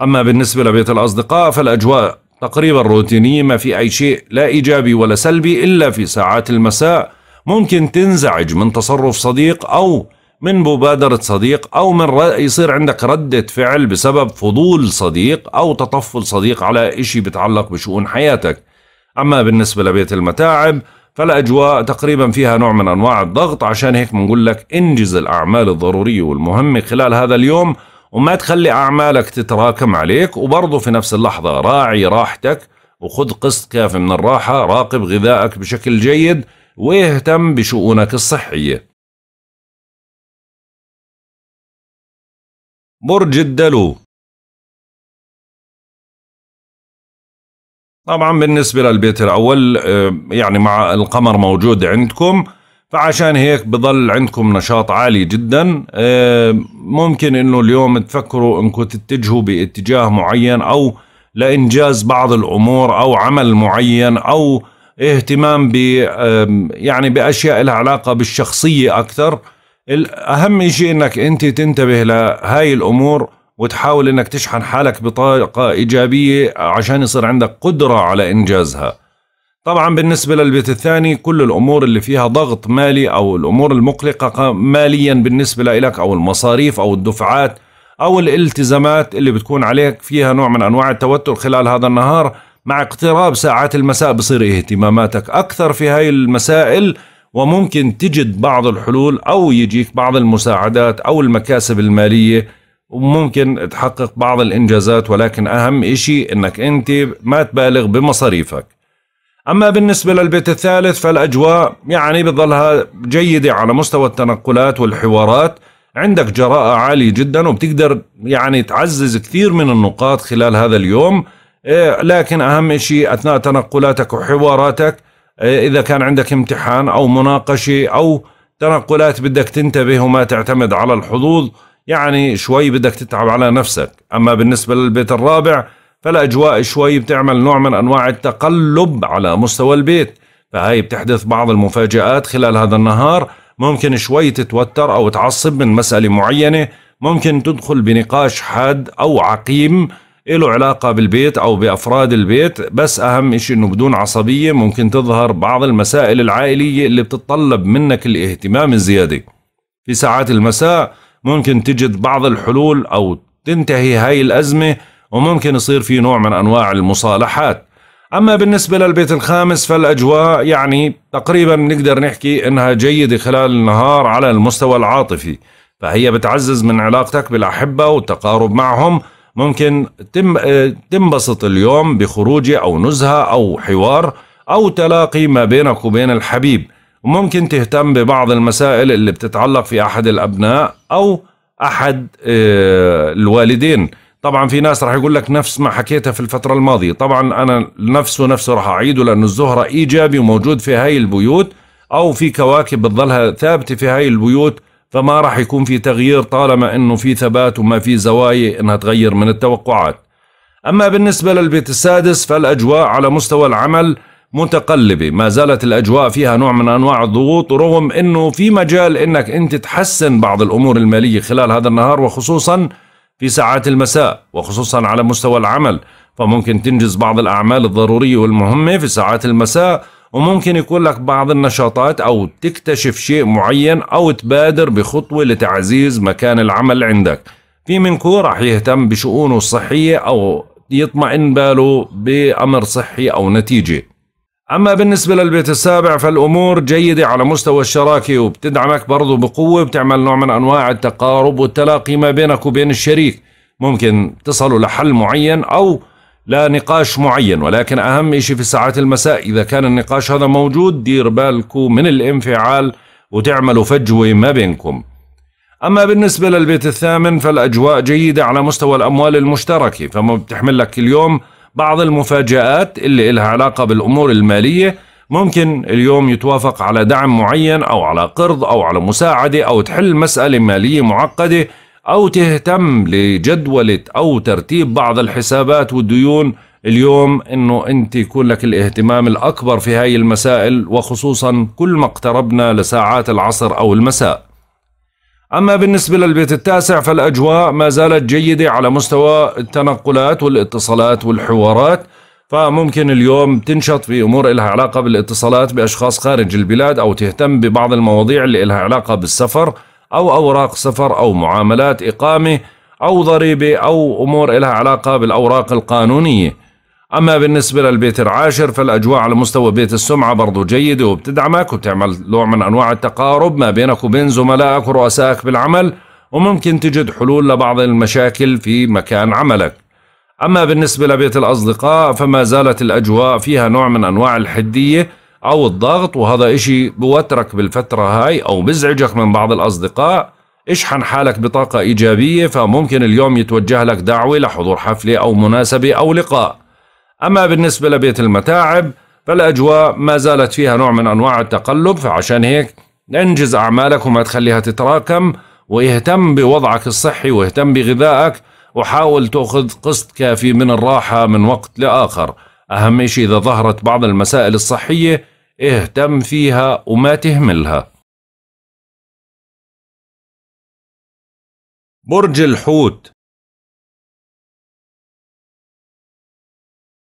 أما بالنسبة لبيت الأصدقاء فالأجواء تقريبا روتينية ما في أي شيء لا إيجابي ولا سلبي إلا في ساعات المساء ممكن تنزعج من تصرف صديق أو من مبادرة صديق أو من يصير عندك ردة فعل بسبب فضول صديق أو تطفل صديق على إشي بتعلق بشؤون حياتك أما بالنسبة لبيت المتاعب فالأجواء تقريبا فيها نوع من أنواع الضغط عشان هيك بنقول لك انجز الأعمال الضرورية والمهمة خلال هذا اليوم وما تخلي أعمالك تتراكم عليك وبرضه في نفس اللحظة راعي راحتك وخذ قسط كافي من الراحة راقب غذائك بشكل جيد واهتم بشؤونك الصحية برج الدلو طبعا بالنسبة للبيت الأول آه، يعني مع القمر موجود عندكم فعشان هيك بضل عندكم نشاط عالي جدا آه، ممكن انه اليوم تفكروا انكم تتجهوا باتجاه معين او لانجاز بعض الامور او عمل معين او اهتمام ب يعني باشياء لها علاقه بالشخصيه اكثر اهم شيء انك انت تنتبه لهاي الامور وتحاول انك تشحن حالك بطاقه ايجابيه عشان يصير عندك قدره على انجازها طبعا بالنسبة للبيت الثاني كل الأمور اللي فيها ضغط مالي أو الأمور المقلقة ماليا بالنسبة لك أو المصاريف أو الدفعات أو الالتزامات اللي بتكون عليك فيها نوع من أنواع التوتر خلال هذا النهار مع اقتراب ساعات المساء بصير اهتماماتك أكثر في هاي المسائل وممكن تجد بعض الحلول أو يجيك بعض المساعدات أو المكاسب المالية وممكن تحقق بعض الإنجازات ولكن أهم إشي أنك أنت ما تبالغ بمصاريفك أما بالنسبة للبيت الثالث فالأجواء يعني بتظلها جيدة على مستوى التنقلات والحوارات عندك جراءة عالية جدا وبتقدر يعني تعزز كثير من النقاط خلال هذا اليوم إيه، لكن أهم شيء أثناء تنقلاتك وحواراتك إيه، إذا كان عندك امتحان أو مناقشة أو تنقلات بدك تنتبه وما تعتمد على الحظوظ يعني شوي بدك تتعب على نفسك أما بالنسبة للبيت الرابع فالاجواء شوي بتعمل نوع من انواع التقلب على مستوى البيت فهي بتحدث بعض المفاجآت خلال هذا النهار ممكن شوي تتوتر أو تعصب من مسألة معينة ممكن تدخل بنقاش حاد أو عقيم له علاقة بالبيت أو بأفراد البيت بس أهم إشي أنه بدون عصبية ممكن تظهر بعض المسائل العائلية اللي بتتطلب منك الاهتمام الزيادة في ساعات المساء ممكن تجد بعض الحلول أو تنتهي هاي الأزمة وممكن يصير في نوع من أنواع المصالحات أما بالنسبة للبيت الخامس فالأجواء يعني تقريبا نقدر نحكي أنها جيدة خلال النهار على المستوى العاطفي فهي بتعزز من علاقتك بالأحبة والتقارب معهم ممكن تنبسط اليوم بخروجة أو نزهة أو حوار أو تلاقي ما بينك وبين الحبيب وممكن تهتم ببعض المسائل اللي بتتعلق في أحد الأبناء أو أحد آه، الوالدين طبعا في ناس راح يقول لك نفس ما حكيتها في الفترة الماضية طبعا أنا نفسه نفسه راح أعيده لأنه الزهرة إيجابي وموجود في هاي البيوت أو في كواكب بتظلها ثابتة في هاي البيوت فما راح يكون في تغيير طالما أنه في ثبات وما في زوايا أنها تغير من التوقعات أما بالنسبة للبيت السادس فالأجواء على مستوى العمل متقلبة ما زالت الأجواء فيها نوع من أنواع الضغوط رغم أنه في مجال أنك أنت تحسن بعض الأمور المالية خلال هذا النهار وخصوصا في ساعات المساء وخصوصا على مستوى العمل فممكن تنجز بعض الأعمال الضرورية والمهمة في ساعات المساء وممكن يكون لك بعض النشاطات أو تكتشف شيء معين أو تبادر بخطوة لتعزيز مكان العمل عندك في منكو راح يهتم بشؤونه الصحية أو يطمئن باله بأمر صحي أو نتيجة أما بالنسبة للبيت السابع فالأمور جيدة على مستوى الشراكة وبتدعمك برضو بقوة بتعمل نوع من أنواع التقارب والتلاقي ما بينك وبين الشريك ممكن تصلوا لحل معين أو لنقاش معين ولكن أهم شيء في ساعات المساء إذا كان النقاش هذا موجود دير بالكو من الانفعال وتعملوا فجوة ما بينكم أما بالنسبة للبيت الثامن فالأجواء جيدة على مستوى الأموال المشتركة فما بتحمل لك اليوم بعض المفاجآت اللي إلها علاقة بالأمور المالية ممكن اليوم يتوافق على دعم معين أو على قرض أو على مساعدة أو تحل مسألة مالية معقدة أو تهتم لجدولة أو ترتيب بعض الحسابات والديون اليوم انه انت يكون لك الاهتمام الاكبر في هاي المسائل وخصوصا كل ما اقتربنا لساعات العصر او المساء أما بالنسبة للبيت التاسع فالأجواء ما زالت جيدة على مستوى التنقلات والاتصالات والحوارات فممكن اليوم تنشط في أمور إلها علاقة بالاتصالات بأشخاص خارج البلاد أو تهتم ببعض المواضيع اللي إلها علاقة بالسفر أو أوراق سفر أو معاملات إقامة أو ضريبة أو أمور إلها علاقة بالأوراق القانونية أما بالنسبة للبيت العاشر فالأجواء على مستوى بيت السمعة برضو جيدة وبتدعمك وبتعمل نوع من أنواع التقارب ما بينك وبين زملائك ورؤسائك بالعمل وممكن تجد حلول لبعض المشاكل في مكان عملك أما بالنسبة لبيت الأصدقاء فما زالت الأجواء فيها نوع من أنواع الحدية أو الضغط وهذا إشي بوترك بالفترة هاي أو بزعجك من بعض الأصدقاء اشحن حالك بطاقة إيجابية فممكن اليوم يتوجه لك دعوة لحضور حفلة أو مناسبة أو لقاء أما بالنسبة لبيت المتاعب فالأجواء ما زالت فيها نوع من أنواع التقلب فعشان هيك انجز أعمالك وما تخليها تتراكم واهتم بوضعك الصحي واهتم بغذائك وحاول تأخذ قسط كافي من الراحة من وقت لآخر أهم شيء إذا ظهرت بعض المسائل الصحية اهتم فيها وما تهملها برج الحوت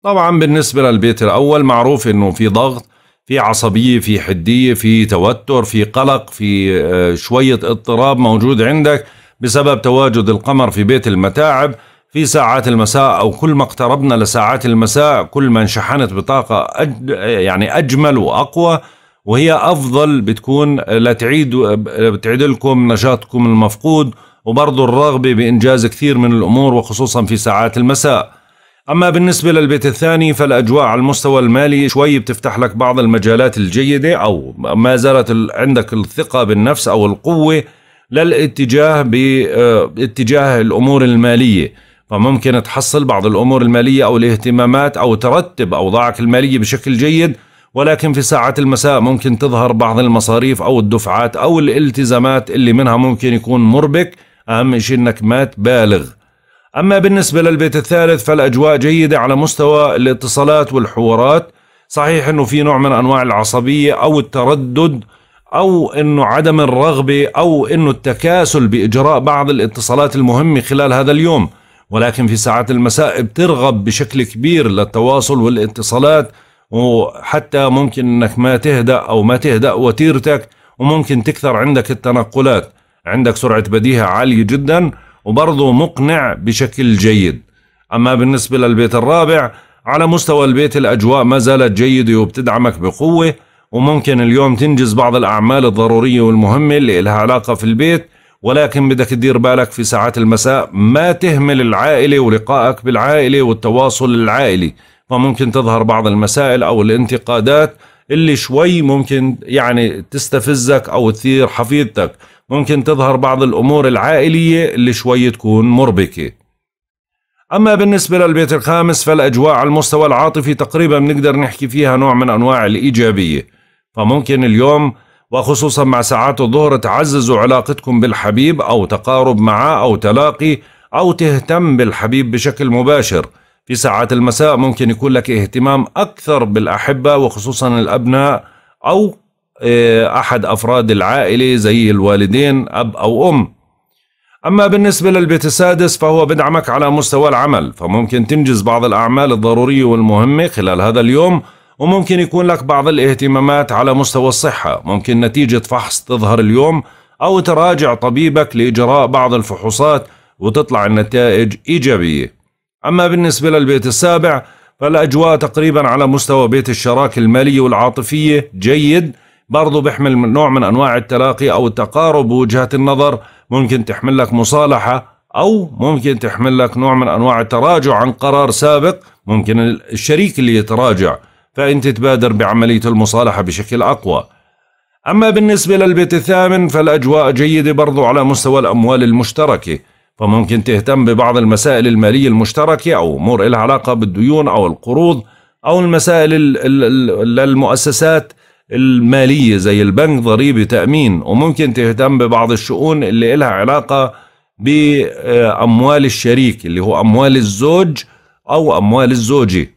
طبعا بالنسبة للبيت الأول معروف أنه في ضغط في عصبية في حدية في توتر في قلق في آه، شوية اضطراب موجود عندك بسبب تواجد القمر في بيت المتاعب في ساعات المساء أو كل ما اقتربنا لساعات المساء كل ما انشحنت بطاقة أج يعني أجمل وأقوى وهي أفضل بتكون لتعيد بتعيد لكم نشاطكم المفقود وبرضه الرغبة بإنجاز كثير من الأمور وخصوصا في ساعات المساء أما بالنسبة للبيت الثاني فالأجواء على المستوى المالي شوي بتفتح لك بعض المجالات الجيدة أو ما زالت عندك الثقة بالنفس أو القوة للاتجاه باتجاه آه، الأمور المالية فممكن تحصل بعض الأمور المالية أو الاهتمامات أو ترتب أوضاعك المالية بشكل جيد ولكن في ساعات المساء ممكن تظهر بعض المصاريف أو الدفعات أو الالتزامات اللي منها ممكن يكون مربك أهم شيء أنك ما تبالغ أما بالنسبة للبيت الثالث فالأجواء جيدة على مستوى الاتصالات والحوارات صحيح أنه في نوع من أنواع العصبية أو التردد أو أنه عدم الرغبة أو أنه التكاسل بإجراء بعض الاتصالات المهمة خلال هذا اليوم ولكن في ساعات المساء بترغب بشكل كبير للتواصل والاتصالات وحتى ممكن انك ما تهدأ او ما تهدأ وتيرتك وممكن تكثر عندك التنقلات عندك سرعة بديهة عالية جدا وبرضه مقنع بشكل جيد أما بالنسبة للبيت الرابع على مستوى البيت الأجواء ما زالت جيدة وبتدعمك بقوة وممكن اليوم تنجز بعض الأعمال الضرورية والمهمة اللي لها علاقة في البيت ولكن بدك تدير بالك في ساعات المساء ما تهمل العائلة ولقائك بالعائلة والتواصل العائلي فممكن تظهر بعض المسائل أو الانتقادات اللي شوي ممكن يعني تستفزك أو تثير حفيظتك ممكن تظهر بعض الأمور العائلية اللي شوي تكون مربكة أما بالنسبة للبيت الخامس فالأجواء على المستوى العاطفي تقريبا بنقدر نحكي فيها نوع من أنواع الإيجابية فممكن اليوم وخصوصا مع ساعات الظهر تعززوا علاقتكم بالحبيب أو تقارب معه أو تلاقي أو تهتم بالحبيب بشكل مباشر في ساعات المساء ممكن يكون لك اهتمام أكثر بالأحبة وخصوصا الأبناء أو إيه، أحد أفراد العائلة زي الوالدين أب أو أم أما بالنسبة للبيت السادس فهو بدعمك على مستوى العمل فممكن تنجز بعض الأعمال الضرورية والمهمة خلال هذا اليوم وممكن يكون لك بعض الاهتمامات على مستوى الصحة ممكن نتيجة فحص تظهر اليوم أو تراجع طبيبك لإجراء بعض الفحوصات وتطلع النتائج إيجابية أما بالنسبة للبيت السابع فالأجواء تقريبا على مستوى بيت الشراكة المالية والعاطفية جيد برضو بيحمل من نوع من أنواع التلاقي أو التقارب وجهات النظر ممكن تحمل لك مصالحة أو ممكن تحمل لك نوع من أنواع التراجع عن قرار سابق ممكن الشريك اللي يتراجع فأنت تبادر بعملية المصالحة بشكل أقوى أما بالنسبة للبيت الثامن فالأجواء جيدة برضو على مستوى الأموال المشتركة فممكن تهتم ببعض المسائل المالية المشتركة أو أمور لها علاقة بالديون أو القروض أو المسائل للمؤسسات المالية زي البنك ضريبة تأمين وممكن تهتم ببعض الشؤون اللي إلها علاقة بأموال الشريك اللي هو أموال الزوج أو أموال الزوجة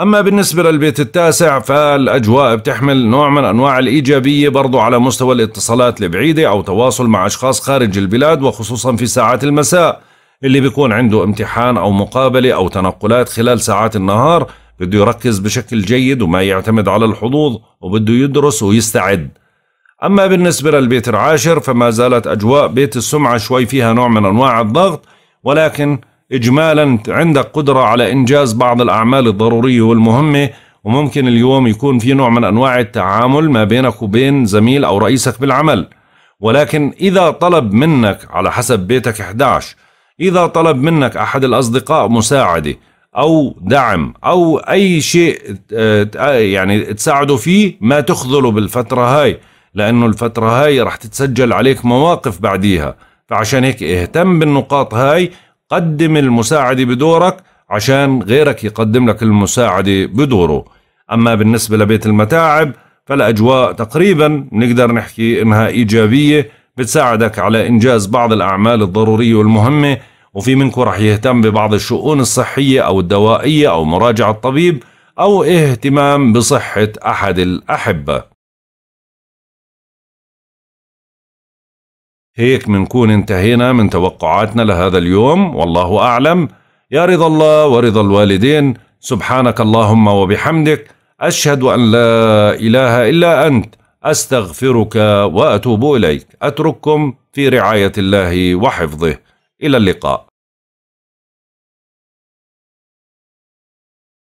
أما بالنسبة للبيت التاسع فالأجواء بتحمل نوع من أنواع الإيجابية برضو على مستوى الاتصالات البعيدة أو تواصل مع أشخاص خارج البلاد وخصوصا في ساعات المساء اللي بيكون عنده امتحان أو مقابلة أو تنقلات خلال ساعات النهار بده يركز بشكل جيد وما يعتمد على الحظوظ وبده يدرس ويستعد أما بالنسبة للبيت العاشر فما زالت أجواء بيت السمعة شوي فيها نوع من أنواع الضغط ولكن إجمالا عندك قدرة على إنجاز بعض الأعمال الضرورية والمهمة وممكن اليوم يكون في نوع من أنواع التعامل ما بينك وبين زميل أو رئيسك بالعمل ولكن إذا طلب منك على حسب بيتك 11 إذا طلب منك أحد الأصدقاء مساعدة او دعم او اي شيء آه، يعني تساعده فيه ما تخذله بالفتره هاي لانه الفتره هاي رح تتسجل عليك مواقف بعديها فعشان هيك اهتم بالنقاط هاي قدم المساعده بدورك عشان غيرك يقدم لك المساعده بدوره اما بالنسبه لبيت المتاعب فالاجواء تقريبا نقدر نحكي انها ايجابيه بتساعدك على انجاز بعض الاعمال الضروريه والمهمه وفي منكم راح يهتم ببعض الشؤون الصحية أو الدوائية أو مراجعة طبيب أو اهتمام بصحة أحد الأحبة هيك منكون انتهينا من توقعاتنا لهذا اليوم والله أعلم يا رضا الله ورضا الوالدين سبحانك اللهم وبحمدك أشهد أن لا إله إلا أنت أستغفرك وأتوب إليك أترككم في رعاية الله وحفظه إلى اللقاء